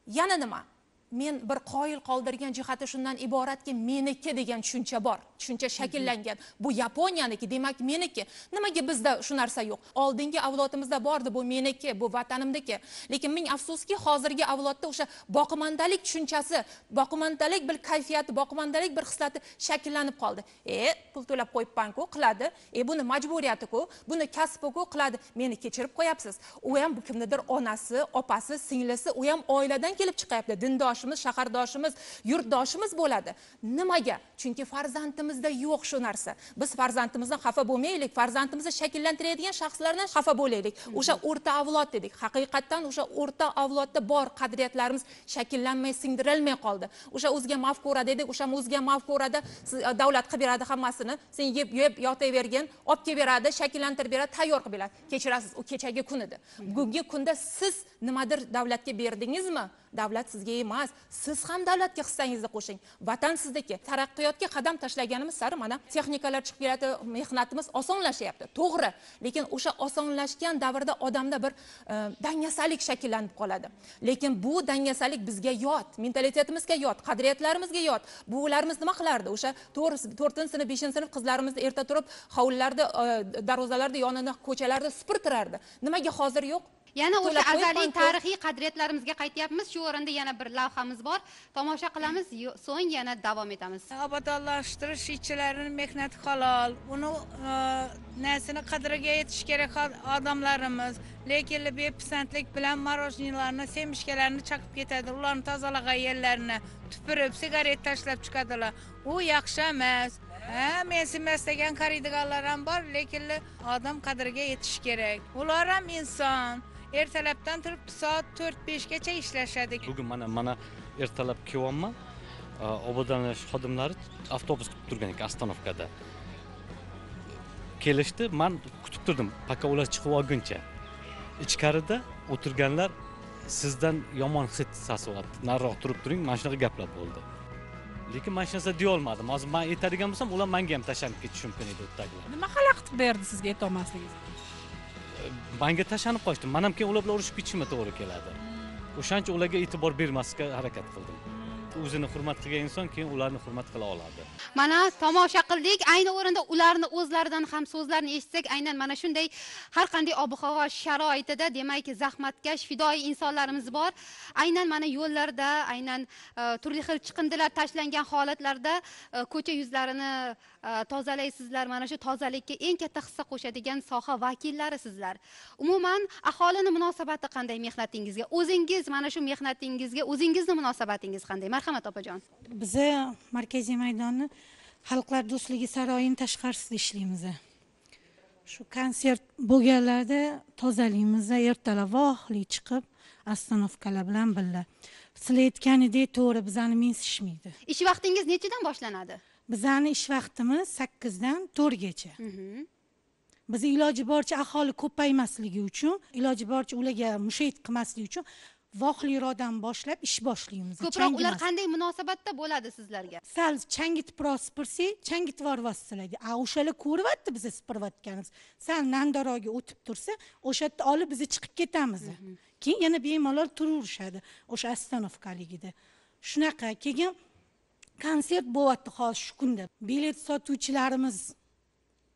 yana nima men bir qoyil qoldirgan jihati shundan iboratki meniki degan tushuncha bor tushuncha shakllangan bu yaponiyaniki demak meniki nimaga bizda shu narsa yo'q oldingi avlodimizda bordi bu meniki bu vatanimniki lekin ming afsuski hozirgi avlodda o'sha boqimandalik tushunchasi boqimandalik bir kayfiyati boqimandalik bir xislati shakllanib qoldi e pul to'lab qo'yibmanku qiladi e buni majburiyatiku buni kasbiku qiladi meni kechirib qo'yapsiz u ham kimnidir onasi opasi singlisi u ham oiladan kelib chiqyapti dindosh qarindoshimiz shahardoshimiz yurtdoshimiz bo'ladi nimaga chunki farzandimizda yo'q shu narsa biz farzandimizdan xafa bo'lmaylik farzandimizni shakllantiradigan shaxslardan xafa bo'laylik o'sha o'rta avlod dedik haqiqatdan o'sha o'rta avlodda bor qadriyatlarimiz shakllanmay singdirilmay qoldi o'sha o'ziga mafkura dedik o'sha o'ziga mafkurada e, davlat qilib beradi hammasini sen yeb yeb yotavergin olib kelib beradi shakllantirib beradi tayyor qilib beradi kechirasiz u kechagi kun edi bugungi kunda siz nimadir davlatga berdingizmi davlat sizga emas siz ham davlatga hissangizni qo'shing vatan sizniki taraqqiyotga qadam tashlaganimiz sari mana texnikalar chiqib keladi mehnatimiz osonlashyapti to'g'ri lekin o'sha osonlashgan davrda odamda bir e, dangasalik shakllanib qoladi lekin bu dangasalik bizga yot mentalitetimizga yot qadriyatlarimizga yot buvilarimiz nima qilardi o'sha to'rtinchi sinf beshinchi sinf qizlarimizni erta turib hovlilarda e, darvozalarda yonini ko'chalarda supurtirardi nimaga hozir yo'q yana o'sha azaliy tarixiy qadriyatlarimizga qaytyapmiz shu o'rinda yana bir lavhamiz bor tomosha qilamiz so'ng yana davom etamiz obodonlashtirish ishchilarini mehnati halol uni e, nasini qadriga yetish kerak odamlarimiz lekin bepisandlik bilan мороженыйlarni semishkalarni chaqib ketadi ularni tozalagan yerlarini tupurib sigaret tashlab chiqadilar u yaxshi emas ha men sinmasdagan xaridorlar ham bor lekin odam qadriga yetish kerak ular ham inson ertalabdan turib soat to'rt beshgacha ishlashadi bugun mana mana ertalab kelyapman obodonlashish xodimlari avtobus kutib turgan ekan ostanovkada kelishdi man kutib turdim пока ular chiqib olguncha ichkarida o'tirganlar sizdan yomon hid sasiyapti nariroq turib turing mana shunaqa gaplar bo'ldi lekin mana shu narsa deyolmadim hozir man aytadigan bo'lsam ular menga ham tashlanib ketishi mumkin edi ertagilar nima xalaqit berdi sizga aytolmasligingiz manga tashlanib qochdi man ham keyin ular bilan urushib ketishim to'g'ri keladi o'shaning uchun ularga e'tibor bermaslikka harakat qildim o'zini hurmat qilgan inson keyin ularni hurmat qila oladi mana tomosha qildik ayni o'rinda ularni o'zlaridan ham so'zlarini eshitsak aynan mana shunday har qanday ob havo sharoitida demak zahmatkash fidoyi insonlarimiz bor aynan mana yo'llarda aynan e, turli xil chiqindilar tashlangan holatlarda e, ko'cha yuzlarini e, tozalaysizlar mana shu tozalikka eng katta hissa qo'shadigan soha vakillari sizlar umuman aholini munosabati qanday mehnatingizga o'zingiz mana shu mehnatingizga o'zingizni munosabatingiz qanday marhamat opajon biza markaziy maydonni xalqlar do'stligi saroyini tashqarisida ishlaymiz shu konsert bo'lganlarda tozalaymiz ertalavohlik chiqib ostanovkalar bilan birga sizlar aytganidek to'g'ri bizani ishmaydi ish vaqtingiz nechidan boshlanadi bizani ish vaqtimiz sakkizdan to'rtgacha mhm. biz iloji boricha aholi ko'paymasligi uchun iloji boricha ularga mushayt qilmaslik uchun vohlirodan boshlab ish boshlaymiz ko'proq ular qanday munosabatda bo'ladi sizlarga sal changitibroq supursak changit sizlarga a o'shalar ko'ryapti bizni supurayotganimiz sal nandaroga o'tib tursa o'sha yerda olib biz chiqib ketamiz mm-hmm. keyin yana bemalol turaverishadi o'sha остановкаligida shunaqa keyin konsert bo'lyapti hozir shu kunda bilet sotuvchilarimiz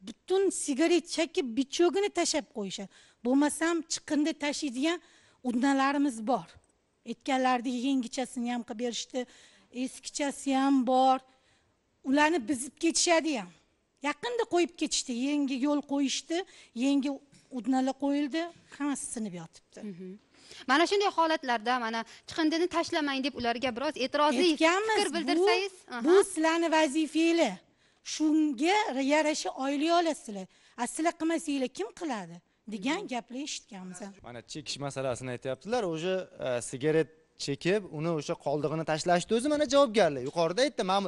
butun sigaret chakib bichogini tashlab qo'yishadi bo'lmasam chiqindi tashiydigan udnalarimiz bor aytganlaridek yangichasini ham qilib berishdi eskichasi ham bor ularni bizib ketishadi ham yaqinda qo'yib ketishdi yangi yo'l qo'yishdi yangi udnalar qo'yildi hammasi sinib yotibdi mhmm. mana shunday holatlarda mana chiqindini tashlamang deb ularga biroz e'tirozli fikr bildirsangiz bu sizlarni vazifanglar shunga yarasha oylik olasizlar a sizlar qilmasanglar kim qiladi degan gapni eshitganmiz mana chekish masalasini aytyaptilar o'sha e, sigaret chekib uni o'sha qoldig'ini tashlashni o'zi mana javobgarlik yuqorida aytdi mana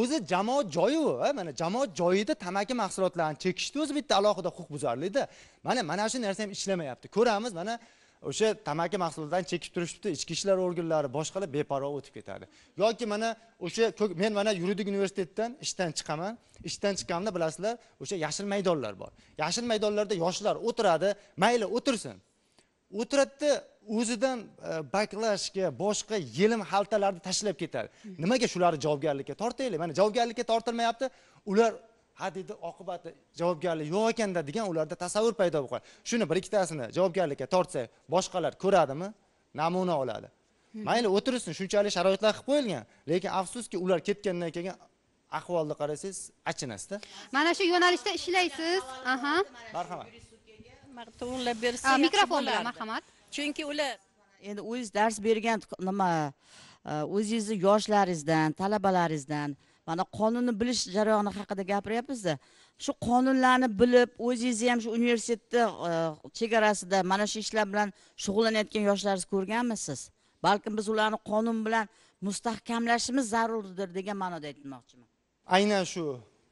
o'zi jamoat joyi u mana jamoat joyida tamaki mahsulotlarini chekishni o'zi bitta alohida huquqbuzarlikda mana mana shu narsa ham ishlamayapti ko'ramiz mana o'sha tamaki mahsulotlarini chekib turishibdi ichki ishlar organlari boshqalar beparvo o'tib ketadi yoki mana o'sha men mana yuridik universitetdan ishdan chiqaman ishdan chiqqanimda bilasizlar o'sha yashil maydonlar bor yashil maydonlarda yoshlar o'tiradi mayli o'tirsin o'tiradida o'zidan e, baklashga boshqa yelim xaltalarni tashlab ketadi nimaga shularni javobgarlikka tortaylik mana javobgarlikka tortilmayapti ular ha dedi oqibati javobgarlik yo'q ekanda degan ularda tasavvur paydo qoladi shuni bir ikkitasini javobgarlikka tortsa boshqalar ko'radimi namuna oladi mayli o'tirsin shunchalik sharoitlar qilib qo'yilgan lekin afsuski ular ketgandan keyin ahvolni qarasangiz achinasizda mana shu yo'nalishda ishlaysiz aha marhamat to'g'irlab bersa mikrofon bilan marhamat chunki ular endi o'zingiz dars bergan nima o'zingizni yoshlaringizdan talabalaringizdan mana qonunni bilish jarayoni haqida gapiryapmizda shu qonunlarni bilib o'zingizni ham shu universitetni e, chegarasida mana shu ishlar bilan shug'ullanayotgan yoshlarni ko'rganmisiz balkim biz ularni qonun bilan mustahkamlashimiz zarurdir degan ma'noda aytmoqchiman aynan shu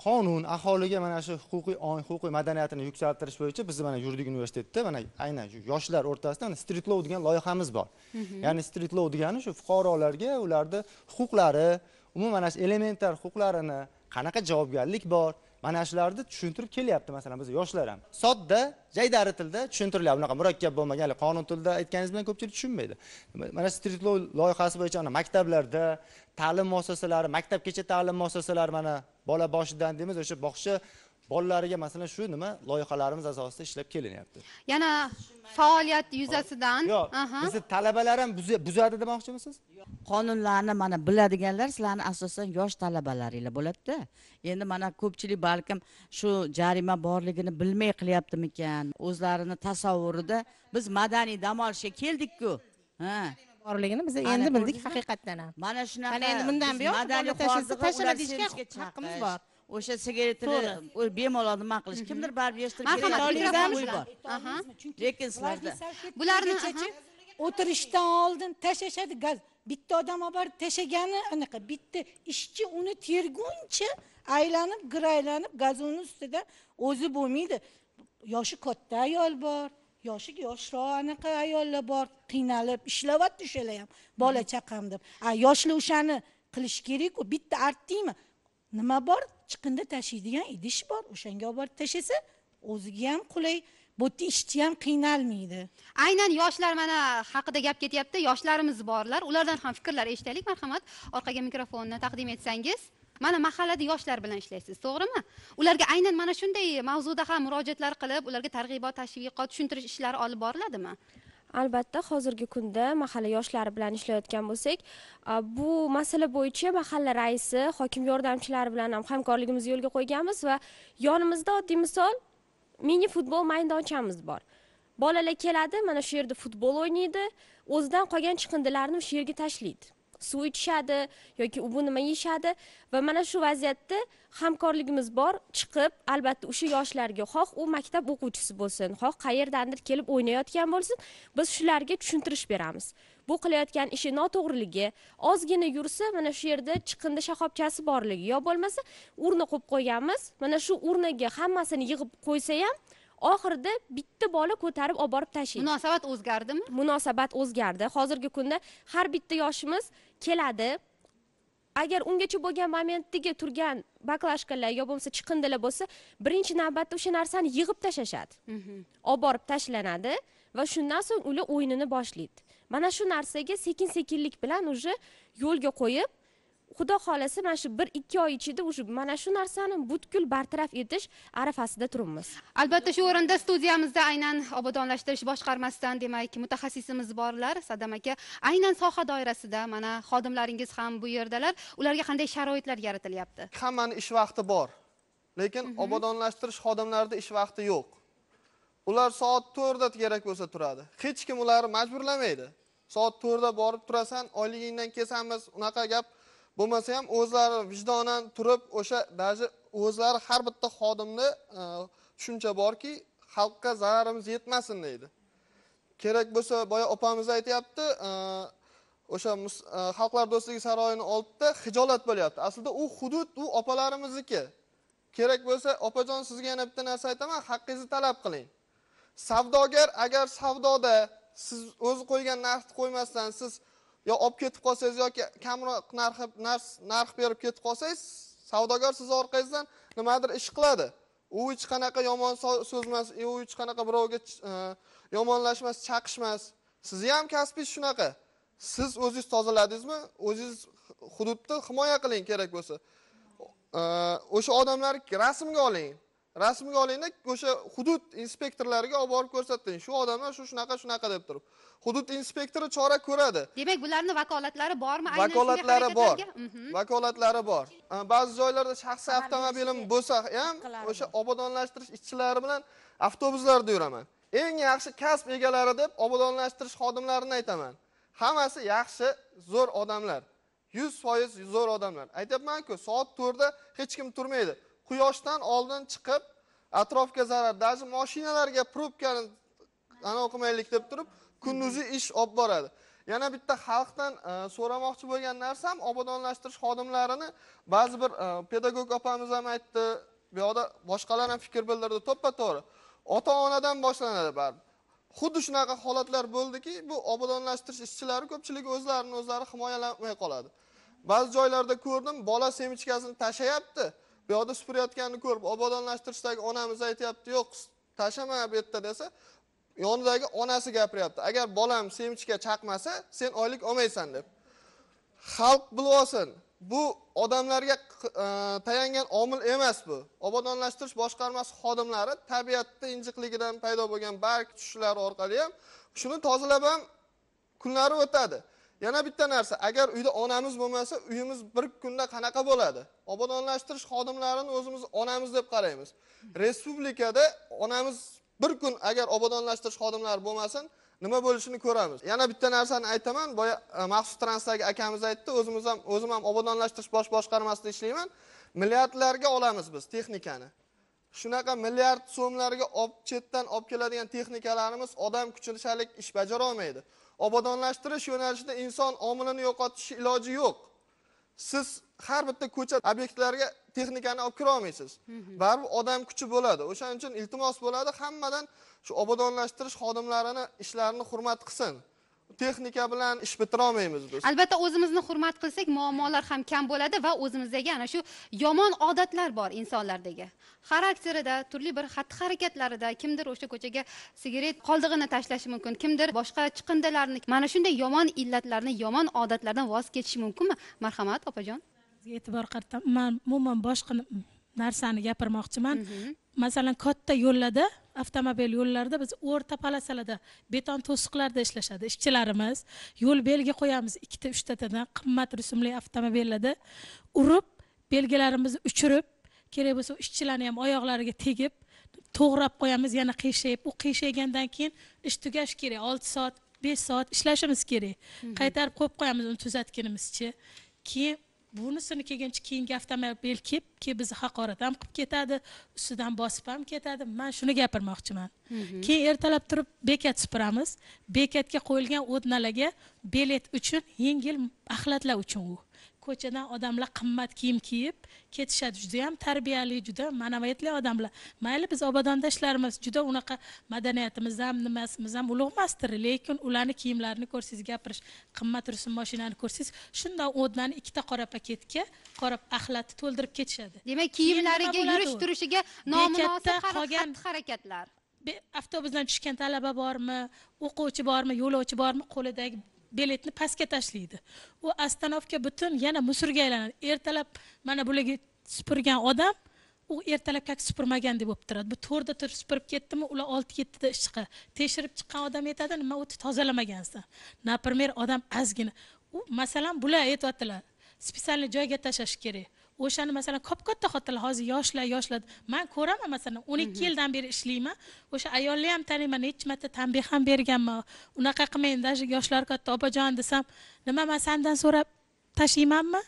qonun aholiga mana shu huquqiy ong huquqiy madaniyatini yuksaltirish bo'yicha bizni mana yuridik universitetda mana aynan shu yoshlar o'rtasida street law degan loyihamiz bor ya'ni street law degani shu fuqarolarga ularni huquqlari umuman shu elementar huquqlarini qanaqa javobgarlik bor mana shularni tushuntirib kelyapti masalan biz yoshlar ham sodda jaydari tilda tushuntiriladi bunaqa murakkab bo'lmagan hali qonun tilida aytganingiz bilan ko'pchilik tushunmaydi mana street law loyihasi bo'yicha ana maktablarda ta'lim muassasalari maktabgacha ta'lim muassasalari mana bola boshidan deymiz o'sha bog'cha bolalariga masalan shu nima loyihalarimiz asosida ishlab kelinyapti yana faoliyat yuzasidan yo'q bizni talabalar ham buzadi demoqchimisiz qonunlarni mana biladiganlar sizlarni asosan yosh talabalaringlar bo'ladida endi mana ko'pchilik balkim shu jarima borligini bilmay qilyaptimikan o'zlarini tasavvurida biz madaniy dam olishga keldikku ha borligini biz endi bildik haqiqatdan ham mana shunaqa mana endi bundan buyon madaniy tashlasa tashlama deyishga haqqimiz bor o'sha sigaretini bemalol nima qilish kimdir baribir yig'ishtirib marhamat lekin sizlarda bularni o'tirishdan oldin tashlashadi gaz bitta odam olib borib tashlagani anaqa bitta ishchi uni terguncha aylanib giraylanib gazoni ustida o'zi bo'lmaydi yoshi katta ayol bor yoshi yoshroq anaqa ayollar bor qiynalib ishlayapti o'shalar ham bola chaqam deb a yoshlar o'shani qilish kerakku bitta artdingmi nima bor chiqindi tashiydigan idish bor o'shanga olib borib tashlasa o'ziga ham qulay bu yerda ishchi ham qiynalmaydi aynan yoshlar mana haqida gap ketyapti yoshlarimiz borlar ulardan ham fikrlar eshitaylik marhamat orqaga mikrofonni taqdim etsangiz mana mahallada yoshlar bilan ishlaysiz to'g'rimi ularga aynan mana shunday mavzuda ham murojaatlar qilib ularga targ'ibot tashviqot tushuntirish ishlari olib boriladimi albatta hozirgi kunda mahalla yoshlari bilan ishlayotgan bo'lsak bu masala bo'yicha mahalla raisi hokim yordamchilari bilan ham hamkorligimizni yo'lga qo'yganmiz va yonimizda oddiy misol mini futbol maydonchamiz bor bolalar keladi mana shu yerda futbol o'ynaydi o'zidan qolgan chiqindilarni o'sha yerga tashlaydi suv ichishadi yoki bu nima yeyishadi va mana shu vaziyatda hamkorligimiz bor chiqib albatta o'sha yoshlarga xoh u maktab o'quvchisi bo'lsin xoh qayerdandir kelib o'ynayotgan bo'lsin biz shularga tushuntirish beramiz bu qilayotgan ishi noto'g'riligi ozgina yursa mana shu yerda chiqindi shaxobchasi borligi yo bo'lmasa urna qo'yib qo'yganmiz mana shu urnaga hammasini yig'ib qo'ysa ham oxirida bitta bola ko'tarib olib borib tashlaydi munosabat o'zgardimi munosabat o'zgardi hozirgi kunda har bitta yoshimiz keladi agar ungacha bo'lgan momentdagi turgan baklashkalar yo bo'lmasa chiqindilar bo'lsa birinchi navbatda o'sha narsani yig'ib tashlashadi mhm. olib borib tashlanadi va shundan so'ng ular o'yinini boshlaydi mana shu narsaga sekin sekinlik bilan уже yo'lga qo'yib xudo xohlasa mana shu bir ikki oy ichida уже mana shu narsani butkul bartaraf etish arafasida turibmiz albatta shu o'rinda studiyamizda aynan obodonlashtirish boshqarmasidan demak mutaxassisimiz borlar sadam aka aynan soha doirasida mana xodimlaringiz ham bu yerdalar ularga qanday sharoitlar yaratilyapti hammani ish vaqti bor lekin mhm. obodonlashtirish xodimlarida ish vaqti yo'q ular soat to'rtda kerak bo'lsa turadi hech kim ularni majburlamaydi soat to'rtda borib turasan oyligingdan kelsamiz unaqa gap bo'lmasa ham o'zlari vijdonan turib o'sha даже o'zlari har bitta xodimni e, tushuncha borki xalqqa zararimiz yetmasin deydi kerak bo'lsa boya opamiz aytyapti e, o'sha e, xalqlar do'stligi saroyini oldida hijolat bo'lyapti aslida u hudud u opalarimizniki kerak bo'lsa opajon sizga yana bitta narsa aytaman haqqingizni talab qiling savdogar agar savdoda siz o'zi qo'ygan narxni qo'ymasdan siz yo olib ketib qolsangiz yoki kamroq narxi narx berib ketib qolsangiz savdogar sizni orqangizdan nimadir ish qiladi u hech qanaqa yomon so'z emas e, u hech qanaqa birovga e, yomonlashmas chaqishmas sizni ham kasbingiz shunaqa siz o'zingiz tozaladingizmi o'zingiz hududni himoya qiling kerak bo'lsa e, o'sha odamlarni rasmga oling rasmiga olingda o'sha hudud inspektorlariga olib borib ko'rsating shu odamlar shu shunaqa shunaqa deb turib hudud inspektori chora ko'radi demak bularni vakolatlari bormi mhm. vakolatlari bor vakolatlari bor ba'zi joylarda shaxsiy avtomobilim bo'lsa ham o'sha obodonlashtirish ishchilari bilan avtobuslarda yuraman eng yaxshi kasb egalari deb obodonlashtirish xodimlarini aytaman hammasi yaxshi zo'r odamlar yuz foiz zo'r odamlar aytyapmanku soat to'rtda hech kim turmaydi quyoshdan oldin chiqib atrofga zarar даже mashinalarga probkani anavi qilmaylik deb turib kunduzi ish olib boradi yana bitta xalqdan e, so'ramoqchi bo'lgan narsam obodonlashtirish xodimlarini ba'zi bir e, pedagog opamiz ham aytdi bu boshqalar ham fikr bildirdi to'ppa to'g'ri ota onadan boshlanadi baribir xuddi shunaqa holatlar bo'ldiki bu obodonlashtirish ishchilari ko'pchiligi o'zlarini o'zlari himoyalamay qoladi ba'zi joylarda ko'rdim bola semichkasini tashlayapti bu yoqda supurayotganini ko'rib obodonlashtirishdagi onamiz aytyapti yo'q tashlama bu yerda desa yonidagi onasi gapiryapti agar bolam semichka chaqmasa sen oylik olmaysan deb xalq bilib olsin bu odamlarga e, tayangan omil emas bu obodonlashtirish boshqarmasi xodimlari tabiatni injiqligidan paydo bo'lgan barg tushishlari orqali ham shuni tozalab ham kunlari o'tadi yana bitta narsa agar uyda onamiz bo'lmasa uyimiz bir kunda qanaqa bo'ladi obodonlashtirish xodimlarini o'zimiz onamiz deb qaraymiz respublikada onamiz bir kun agar obodonlashtirish xodimlari bo'lmasin nima bo'lishini ko'ramiz yana bitta narsani aytaman boya e, maxsus transdagi akamiz aytdi o'zimiz ham o'zim ham obodonlashtirish bosh boshqarmasida ishlayman milliardlarga olamiz biz texnikani shunaqa milliard so'mlarga olib chetdan olib keladigan texnikalarimiz odam kuchilshalik ish bajara olmaydi obodonlashtirish yo'nalishida inson omilini yo'qotish iloji yo'q siz har bitta ko'cha obyektlariga texnikani olib kira olmaysiz baribir odam kuchi bo'ladi o'shaning uchun iltimos bo'ladi hammadan shu obodonlashtirish xodimlarini ishlarini hurmat qilsin texnika bilan ish bitira olmaymiz biz albatta o'zimizni hurmat qilsak muammolar ham kam bo'ladi va o'zimizdagi ana shu yomon odatlar bor insonlardagi xarakterida turli bir xatti harakatlarida kimdir o'sha ko'chaga sigaret qoldig'ini tashlashi mumkin kimdir boshqa chiqindilarni mana shunday yomon illatlarni yomon odatlardan voz kechish mumkinmi marhamat opajon e'tibor man umuman boshqa narsani gapirmoqchiman mhm. masalan katta yo'llarda avtomobil yo'llarida biz o'rta palasalarda beton to'siqlarda ishlashadi ishchilarimiz yo'l belgi qo'yamiz ikkita uchtadan qimmat rusumli avtomobillarda urib belgilarimizni uchirib kerak bo'lsa ishchilarni ham oyoqlariga tegib to'g'rab qo'yamiz yana qiyshayib u qiyshaygandan keyin ish tugashi kerak olti soat besh soat ishlashimiz kerak qaytarib qo'yib qo'yamiz uni tuzatgunimizcha keyin bunisini kelguncha keyingi avtomobil kelib keyin bizni haqorat ham qilib ketadi ustidan bosib ham ketadi man shuni gapirmoqchiman mhm. keyin ertalab turib bekat supuramiz bekatga qo'yilgan o'dnalarga bilet uchun yengil axlatlar uchun u ko'chadan odamlar qimmat kiyim kiyib ketishadi juda yam tarbiyali juda ma'naviyatli odamlar mayli biz obodonda ishlarmiz juda unaqa madaniyatimiz ham nimasimiz ham ulug' emasdir lekin ularni kiyimlarini ko'rsangiz gapirish qimmat rusum mashinani ko'rsangiz shundoq o'rnani ikkita qora paketga qora axlatni to'ldirib ketishadi demak kiyimlariga yurish turishiga nomunosib qolgan harakatlar avtobusdan tushgan talaba bormi o'quvchi bormi yo'lovchi bormi qo'lidagi biletni pastga tashlaydi u ostanovka butun yana musurga aylanadi ertalab mana bularga supurgan odam u ertalab kak supurmagan deb bo'lib turadi bu to'rtda turib supurib ketdimi ular olti yettida ish tekshirib chiqqan odam aytadi nima u tozalamagansan например odam ozgina u masalan bular aytyaptilar специальный joyga tashlash kerak o'shani masalan kop katta xotinlar hozir yoshlar yoshlar man ko'raman masalan o'n ikki mhm. yildan beri ishlayman o'sha ayolni ham taniyman necha marta tanbeh ham berganman unaqa qilmang даже yoshlar katta opajon desam nima man sandan so'rab tashlaymanmi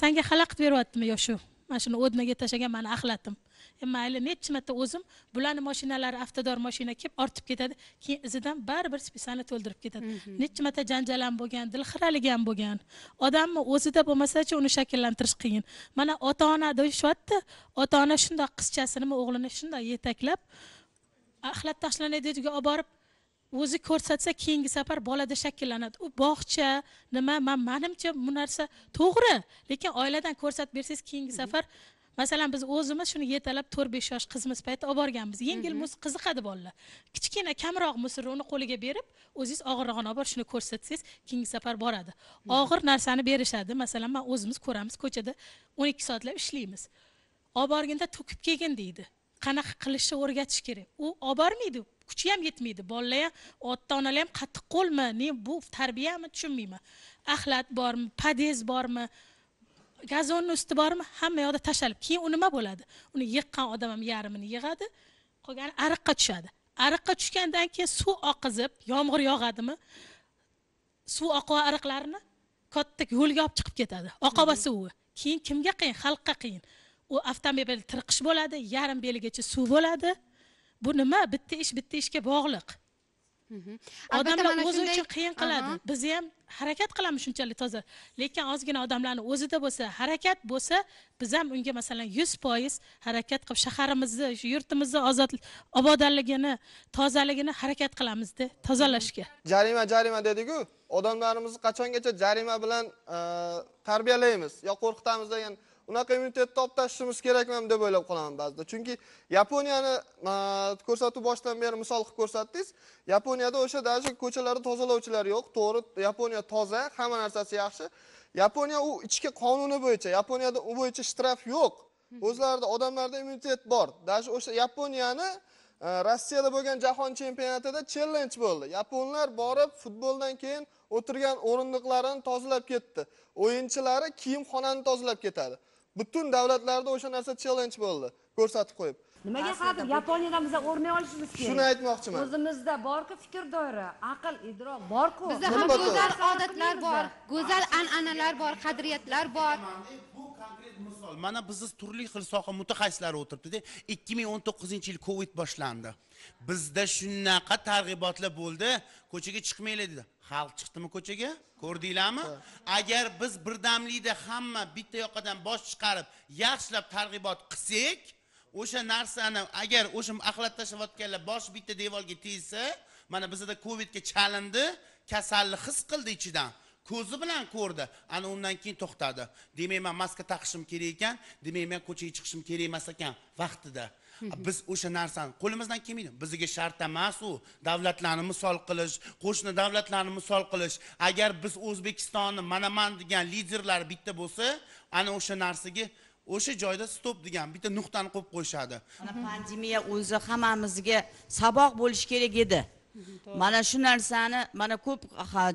sanga xalaqit beryaptimi yo shu mana shuni o'dnaga tashlagan mani axlatim E, mayli nechi marta o'zim bularni mashinalari avtodor mashina kelib ortib ketadi keyin izidan baribir spisani to'ldirib ketadi mhm. nechi marta janjal ham bo'lgan dilxiralik ham bo'lgan odamni o'zida bo'lmasachi uni shakllantirish qiyin mana ota ona deyishyapti ota ona shundoq qizchasini o'g'lini shundoq yetaklab axlat tashlanadigan joyga olib borib o'zi ko'rsatsa keyingi safar bolada shakllanadi u bog'cha nima man manimcha bu narsa to'g'ri lekin oiladan ko'rsatib bersangiz keyingi mhm. safar masalan biz o'zimiz shuni yetalab to'rt besh yosh qizimiz payti olib borganmiz yengil mhm. muz qiziqadi bolalar kichkina kamroq musirni uni qo'liga berib o'zingiz og'irrog'ini olib borib shuni ko'rsatsangiz keyingi safar boradi mhm. og'ir narsani berishadi masalan man o'zimiz ko'ramiz ko'chada o'n ikki soatlab ishlaymiz olib borginda to'kib kelgin deydi qanaqa qilishni o'rgatish kerak u olib bormaydi kuchi ham yetmaydi bolalar ham ota onalar ham qattiq qo'lmi ne bu tarbiyami tushunmayman axlat bormi padez bormi gazonni usti bormi hamma yoqda tashlanib keyin u nima bo'ladi uni yiqqan odam ham yarmini yig'adi qolgani ariqqa tushadi ariqqa tushgandan keyin suv oqizib yomg'ir yog'adimi suv oqova ariqlarini katta yo'lga olib chiqib ketadi oqova suvi keyin kimga qiyin xalqqa qiyin u avtomobil tirqish bo'ladi yarim beligacha suv bo'ladi bu nima bitta ish bitta ishga bog'liq odamlar o'zi uchun qiyin qiladi biz ham harakat qilamiz shunchalik toza lekin ozgina odamlarni o'zida bo'lsa harakat bo'lsa biz ham unga masalan yuz foiz harakat qilib shaharimizni yurtimizni ozod obodaligini tozaligini harakat qilamizda tozalashga jarima jarima dediku odamlarimizni qachongacha jarima bilan tarbiyalaymiz yo qo'rqitamiz degan unaqa immunitetni olib tashlashimiz kerakmi deb o'ylab qolaman ba'zida chunki yaponiyani ko'rsatuv boshidan beri misol qilib ko'rsatdingiz yaponiyada o'sha даже ko'chalarda tozalovchilar yo'q to'g'ri yaponiya toza hamma narsasi yaxshi yaponiya u ichki qonuni bo'yicha yaponiyada u bo'yicha shtraf yo'q o'zlarida odamlarda immunitet bor даже o'sha yaponiyani e, rossiyada bo'lgan jahon chempionatida chellenj bo'ldi yaponlar borib futboldan keyin o'tirgan o'rindiqlarini tozalab ketdi o'yinchilari kiyimxonani tozalab ketadi butun davlatlarda o'sha narsa challenge bo'ldi ko'rsatib qo'yib nimaga hozir yaponiyadan biza o'rnak olishimiz kerak shuni aytmoqchiman o'zimizda borku fikr doira aql idrok borku bizda ham go'zal odatlar bor go'zal an'analar bor qadriyatlar bor e, konkret misol mana bizni turli xil soha mutaxassislari o'tiribdida ikki ming o'n to'qqizinchi yil covid boshlandi bizda shunaqa targ'ibotlar bo'ldi ko'chaga chiqmanglar dedi xalq chiqdimi ko'chaga ko'rdinglarmi agar biz birdamlikda hamma bitta yoqadan bosh chiqarib yaxshilab targ'ibot qilsak o'sha narsani agar o'sha axlat tashlayotganlar bosh bitta devorga tegsa mana bizada covidga chalindi kasalni his qildi ichidan ko'zi bilan ko'rdi ana undan keyin to'xtadi demak man maska taqishim kerak ekan demak man ko'chaga chiqishim kerak emas ekan vaqtida biz o'sha narsani qo'limizdan kelmaydi bizga shart emas u davlatlarni misol qilish qo'shni davlatlarni misol qilish agar biz o'zbekistonni manaman degan liderlar bitta bo'lsa ana o'sha narsaga o'sha joyda stop degan bitta nuqtani qo'yib qo'yishadi pandemiya o'zi hammamizga saboq bo'lishi kerak edi mana shu narsani mana ko'p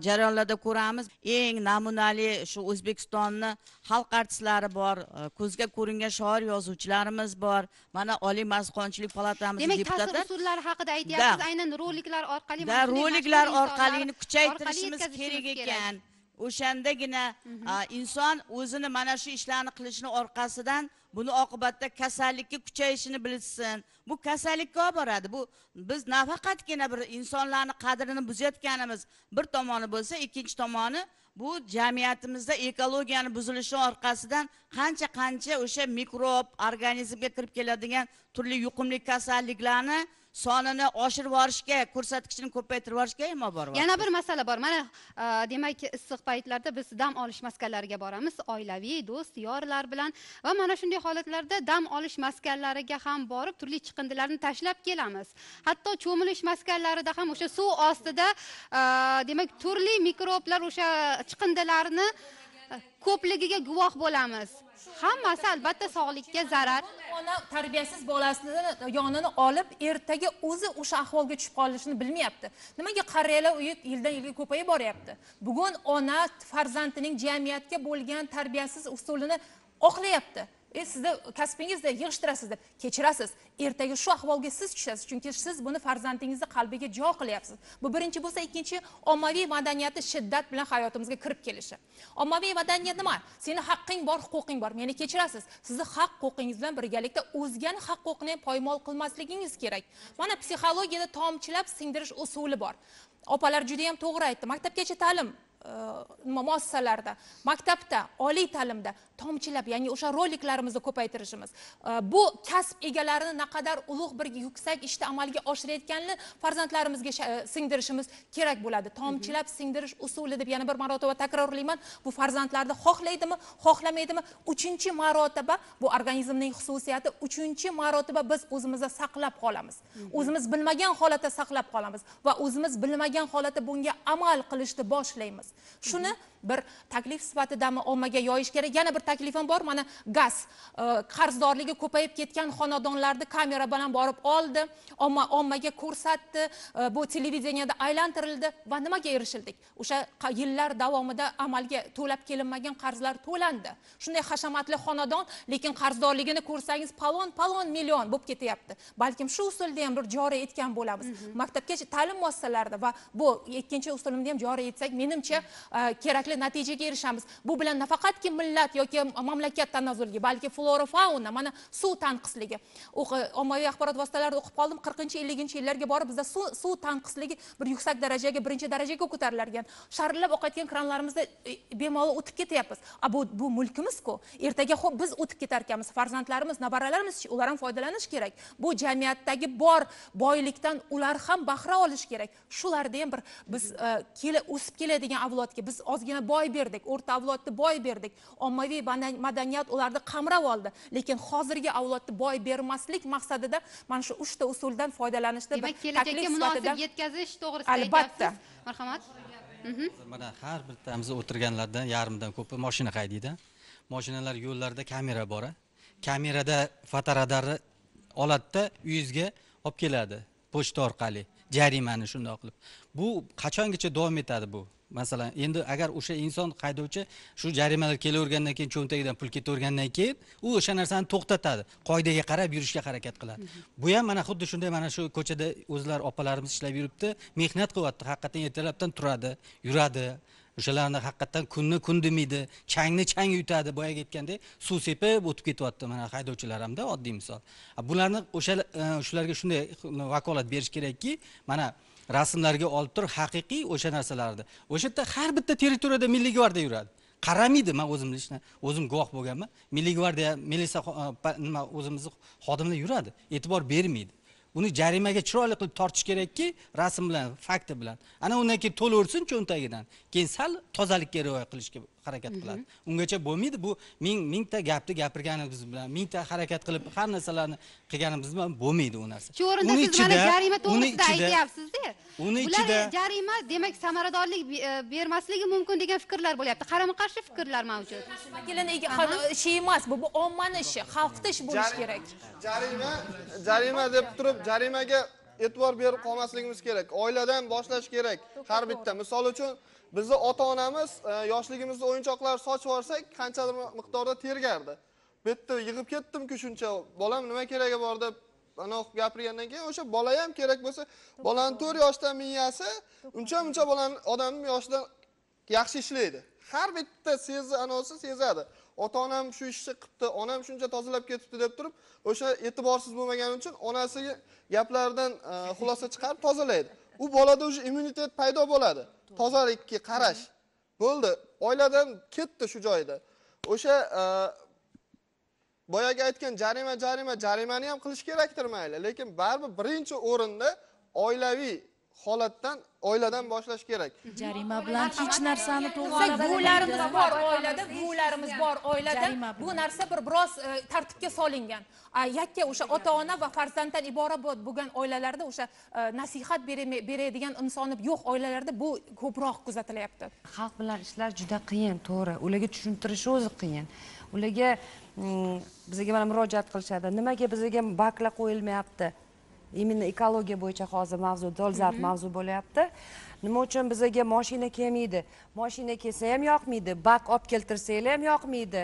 jarayonlarda ko'ramiz eng namunali shu o'zbekistonni xalq artistlari bor e, ko'zga ko'ringan shoir yozuvchilarimiz bor mana oliy masqonchilik palatamiz demak tasir usullari haqida aytyapsiz aynan roliklar orqali да roliklar orqali kuchaytirishimiz kerak ekan o'shandagina mhm. inson o'zini mana shu ishlarni qilishni orqasidan buni oqibatda kasallikka kuchayishini bilsin bu kasallikka olib boradi bu biz nafaqatgina bir insonlarni qadrini buzayotganimiz bir tomoni bo'lsa ikkinchi tomoni bu jamiyatimizda ekologiyani buzilishi orqasidan qancha qancha o'sha mikrob organizmga kirib keladigan turli yuqumli kasalliklarni sonini oshirib yuborishga ko'rsatkichini ko'paytirib yuborishga ham olib yana bir masala bor mana e, demak issiq paytlarda biz dam olish maskanlariga boramiz oilaviy do'st yorlar bilan va mana shunday holatlarda dam olish maskanlariga ham borib turli chiqindilarni tashlab kelamiz hatto cho'milish maskanlarida ham o'sha suv ostida e, demak turli mikroblar o'sha chiqindilarni ko'pligiga guvoh bo'lamiz hammasi albatta sog'likka zarar ona tarbiyasiz bolasini yonini olib ertaga o'zi o'sha ahvolga tushib qolishini bilmayapti nimaga qariyalar uyi yildan yilga ko'payib boryapti bugun ona farzandining jamiyatga bo'lgan tarbiyasiz usulini oqlayapti e sizni kasbingizda yig'ishtirasiz deb kechirasiz ertaga shu ahvolga siz tushasiz chunki siz buni farzandingizni qalbiga jo qilyapsiz bu birinchi bo'lsa ikkinchi ommaviy madaniyati shiddat bilan hayotimizga kirib kelishi ommaviy madaniyat nima seni haqqing bor huquqing bor meni kechirasiz sizni haq huquqingiz bilan birgalikda o'zgani haq huquqini ham poymol qilmasligingiz kerak mana psixologiyada tomchilab singdirish usuli bor opalar juda yam to'g'ri aytdi maktabgacha ta'lim e, muassasalarda maktabda oliy ta'limda tomchilab ya'ni o'sha roliklarimizni ko'paytirishimiz э, bu kasb egalarini naqadar ulug' bir yuksak ishni amalga oshirayotganini farzandlarimizga e, singdirishimiz kerak bo'ladi tomchilab singdirish usuli deb yana bir marotaba takrorlayman bu farzandlarni xohlaydimi xohlamaydimi uchinchi marotaba bu organizmning xususiyati uchinchi marotaba biz o'zimizda saqlab qolamiz o'zimiz bilmagan holatda saqlab qolamiz va o'zimiz bilmagan holatda bunga amal qilishni boshlaymiz shuni bir taklif sifatidami ommaga yoyish kerak yana bir taklifim bor mana gaz e, qarzdorligi ko'payib ketgan xonadonlarni kamera bilan borib oldi omma ommaga ko'rsatdi e, bu televideniyada aylantirildi va nimaga erishildik o'sha yillar davomida amalga to'lab kelinmagan qarzlar to'landi shunday hashamatli xonadon lekin qarzdorligini ko'rsangiz palon palon million bo'lib ketyapti balkim shu usulda ham bir joriy etgan bo'lamiz mhm. maktabgacha ta'lim muassasalarida va bu ikkinchi usulimni ham joriy etsak menimcha e, kerakli kerakli natijaga erishamiz bu bilan nafaqatki millat yoki mamlakat tanazzuliga balki flora fauna mana suv tanqisligi ommaviy axborot vositalarida o'qib qoldim qirqinchi elliginchi yillarga borib bizda suv suv tanqisligi bir yuksak darajaga birinchi darajaga ko'tarilgan sharillab oqayotgan kranlarimizda e, bemalol o'tib ketyapmiz a bu bu mulkimizku ertaga ho'p biz o'tib ketarkanmiz farzandlarimiz nabaralarimiz ular ham foydalanishi kerak bu jamiyatdagi bor boylikdan ular ham bahra olishi kerak shularda ham bir biz e, o'sib keladigan avlodga biz ozgina boy berdik o'rta avlodni boy berdik ommaviy madaniyat ularni qamrab oldi lekin hozirgi avlodni boy bermaslik maqsadida mana shu uchta usuldan foydalanishda demak kelajakka munosib yetkazish to'g'risida albatta marhamat mhm. mana har bittamiz o'tirganlardan yarmidan ko'pi moshina haydaydi moshinalar yo'llarida kamera bor kamerada fotoradarni oladida uyingizga olib keladi pochta orqali jarimani shundoq qilib bu qachongacha davom etadi bu masalan endi agar o'sha inson haydovchi shu jarimalar kelavergandan keyin cho'ntagidan pul ketavergandan keyin u o'sha narsani to'xtatadi qoidaga qarab yurishga harakat qiladi bu ham mana xuddi shunday mana shu ko'chada o'zlari opalarimiz ishlab yuribdi mehnat qilyapti haqiqatdan ertalabdan turadi yuradi o'shalarni haqiqatdan kunni kun demaydi changni chang yutadi boyagi aytgandek suv sepib o'tib ketyapti mana haydovchilar hamda oddiy misol bularni o'sha e, shularga shunday vakolat berish kerakki mana rasmlarga olib turib haqiqiy o'sha narsalarni o'sha yerda har bitta territoriyada milliy gvardiya yuradi qaramaydi man o'zim лично o'zim guvoh bo'lganman milliy gvardiya militsiya e, nima o'zimizni xodimlar yuradi e'tibor bermaydi uni jarimaga chiroyli qilib tortish kerakki rasm bilan fakti bilan ana undan keyin to'laversin cho'ntagidan keyin sal tozalikka rioya qilishga harakat qiladi ungacha bo'lmaydi bu ming mingta gapni gapirganimiz bilan mingta harakat qilib har narsalarni qilganimiz bilan bo'lmaydi u narsa shu o'rinda siz mana jarima to'g'risida aytyapsizda uni ichida jarima demak samaradorlik e, bermasligi mumkin degan fikrlar bo'lyapti qarama qarshi fikrlar mavjud ishi emas bu bu ommani ishi xalqni ishi bo'lishi kerak jarima jarima deb turib jarimaga e'tibor berib qolmasligimiz kerak oiladan boshlash kerak har bitta misol uchun bizni ota onamiz e, yoshligimizda o'yinchoqlar sochib yuborsak qanchadir miqdorda tergardi bu yerda yig'ib ketdimku shuncha bolam nima keragi bor deb anavi qilib gapirgandan keyin o'sha bola ham kerak bo'lsa bolani to'rt yoshdan miyasi uncha muncha bolani odamni yoshida yaxshi ishlaydi har bitta sezi anovisi sezadi ota onam shu ishni qilibdi onam shuncha tozalab ketibdi deb turib o'sha e'tiborsiz bo'lmagani uchun onasi gaplaridan e, xulosa chiqarib tozalaydi u bolada уже immunitet paydo bo'ladi tozalikka qarash bo'ldi oiladan ketdi shu joyda o'sha e, boyagi aytgan jarima jarima jarimani ham qilish kerakdir mayli lekin baribir birinchi o'rinda oilaviy holatdan oiladan boshlash kerak <laughs> jarima bilan hech narsani to'g'ri buvilarimiz bor oilada buvilarimiz bor oilada bu narsa bir biroz e, tartibga solingan yakka o'sha ota ona va farzanddan iborat bo'lgan oilalarda o'sha e, nasihat beradigan insoni yo'q oilalarda bu ko'proq kuzatilyapti xalq bilan ishlar juda qiyin to'g'ri ularga tushuntirish o'zi qiyin ularga mm, bizga mana murojaat qilishadi nimaga bizga baklar qo'yilmayapti именно экология bo'yicha hozir mavzu dolzarb mavzu bo'lyapti nima uchun bizaga moshina kelmaydi moshina kelsa ham yoqmaydi bak olib keltirsanglar ham yoqmaydi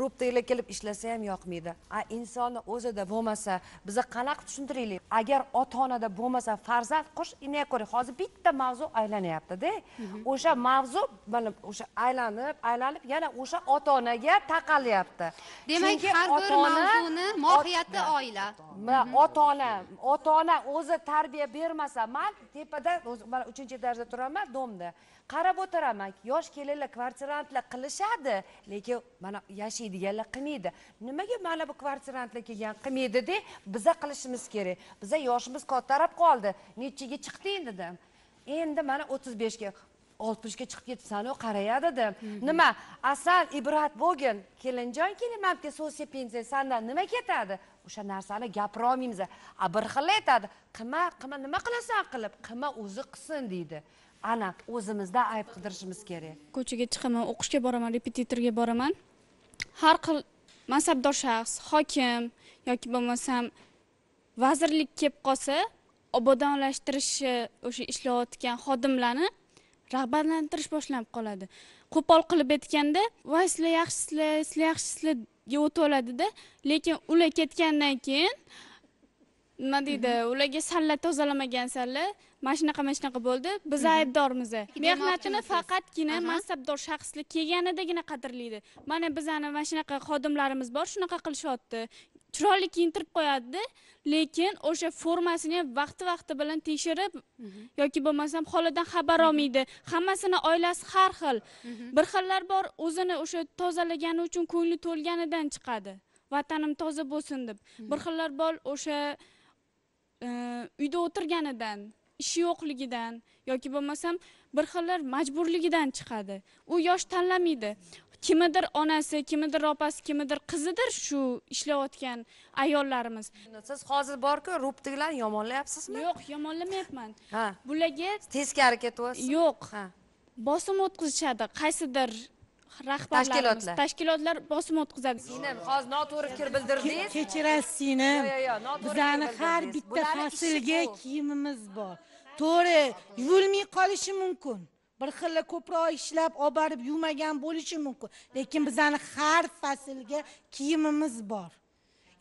rubkalar kelib ishlasa ham yoqmaydi a insonni o'zida bo'lmasa biza qanaqa tushuntiraylik agar ota onada bo'lmasa farzand qo'sh innay ko'ra hozir bitta mavzu aylanyaptida o'sha mavzu mana o'sha aylanib aylanib yana o'sha ota onaga taqalyapti demak har bir mavzuni mohiyati oila ota ona ota ona o'zi tarbiya bermasa man tepada mana uchinchi darajada qarzda turaman domda qarab o'tiraman yosh kelinlar kvartirantlar qilishadi lekin mana yashaydiganlar qilmaydi nimaga mana bu kvartirantlar kelgan qilmaydida biza qilishimiz kerak biza yoshimiz kattarab qoldi nechiga chiqding dedim endi mana o'ttiz beshga oltmishga chiqib ketibsanu qarayadida nima asal ibrat bo'lgin kelinjon kelimamga so'siya pensiya sandan nima ketadi o'sha narsani gapirolmaymiz a bir xil aytadi qilma qilma nima qilasan qilib qilma o'zi qilsin deydi ana o'zimizda ayb qidirishimiz kerak ko'chaga chiqaman o'qishga boraman repetitorga boraman har xil mansabdor shaxs hokim yoki bo'lmasam vazirlik kelib qolsa obodonlashtirishi o'sha ishlayotgan xodimlarni rag'batlantirish boshlanib qoladi qo'pol qilib aytganda voy sizlar yaxshisizlar sizlar yaxshisizlarga oladida lekin ular ketgandan keyin nima deydi mhm. ularga salla tozalamagansanlar mana shunaqa mana shunaqa bo'ldi biz mhm. aybdormiz mehnatini faqatgina mansabdor shaxslar kelganidagina qadrlaydi mana bizani mana shunaqa xodimlarimiz bor shunaqa qilishyapti chiroyli kiyintirib qo'yadida lekin o'sha formasini ham vaqti vaqti bilan tekshirib mhm. yoki bo'lmasam holidan xabar mhm. olmaydi hammasini oilasi har xil mhm. bir xillar bor o'zini o'sha tozalagani uchun ko'ngli to'lganidan chiqadi vatanim toza bo'lsin deb bir xillar bor o'sha e, uyda o'tirganidan ishi yo'qligidan yoki bo'lmasam bir xillar majburligidan chiqadi u yosh tanlamaydi kimnidir onasi kimnidir opasi kimnidir qizidir shu ishlayotgan ayollarimiz siz hozir borku rubtiglarni yomonlayapsizmi yo'q yomonlamayapman ha bularga teskari ketyapsiz yo'q bosim o'tkazishadi qaysidir rahbarlarimiz tashkilotlar tashkilotlar bosim o'tkazadi singlim hozir noto'g'ri fikr bildirdingiz kechirasiz singlim bizani har bitta faslga kiyimimiz bor to'g'ri yuvilmay qolishi mumkin bir xilla ko'proq ishlab olib borib yuvmagan bo'lishi mumkin lekin bizani har faslga kiyimimiz bor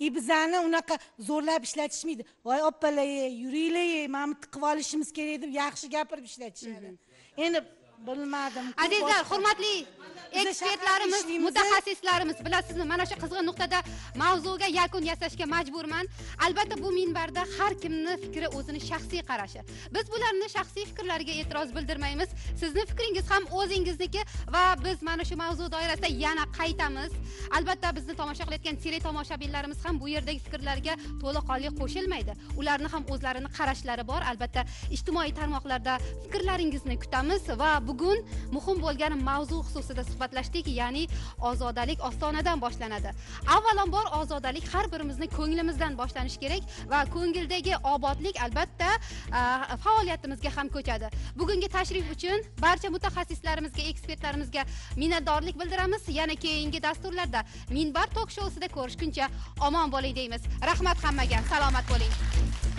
и bizani unaqa zo'rlab ishlatishmaydi voy opalar yuringlar mana bu tiqib olishimiz kerak deb yaxshi gapirib ishlatishadi mm-hmm. endi bilmadim azizlar hurmatli ekspertlarimiz mutaxassislarimiz bilasizmi mana shu qizg'in nuqtada mavzuga yakun yasashga majburman albatta bu minbarda har kimni fikri o'zini shaxsiy qarashi biz bularni shaxsiy fikrlariga e'tiroz bildirmaymiz sizni fikringiz ham o'zingizniki va biz mana shu mavzu doirasida yana qaytamiz albatta bizni tomosha qilayotgan tele tomoshabinlarimiz ham bu yerdagi fikrlarga to'laqonli qo'shilmaydi ularni ham o'zlarini qarashlari bor albatta ijtimoiy tarmoqlarda fikrlaringizni kutamiz va bugun muhim bo'lgan mavzu xususida suhbatlashdik ya'ni ozodalik ostonadan boshlanadi avvalambor ozodalik har birimizni ko'nglimizdan boshlanishi kerak va ko'ngildagi obodlik albatta faoliyatimizga ham ko'chadi bugungi tashrif uchun barcha mutaxassislarimizga ekspertlarimizga minnatdorlik bildiramiz yana keyingi dasturlarda minbar tok shousida ko'rishguncha omon bo'ling deymiz rahmat hammaga salomat bo'ling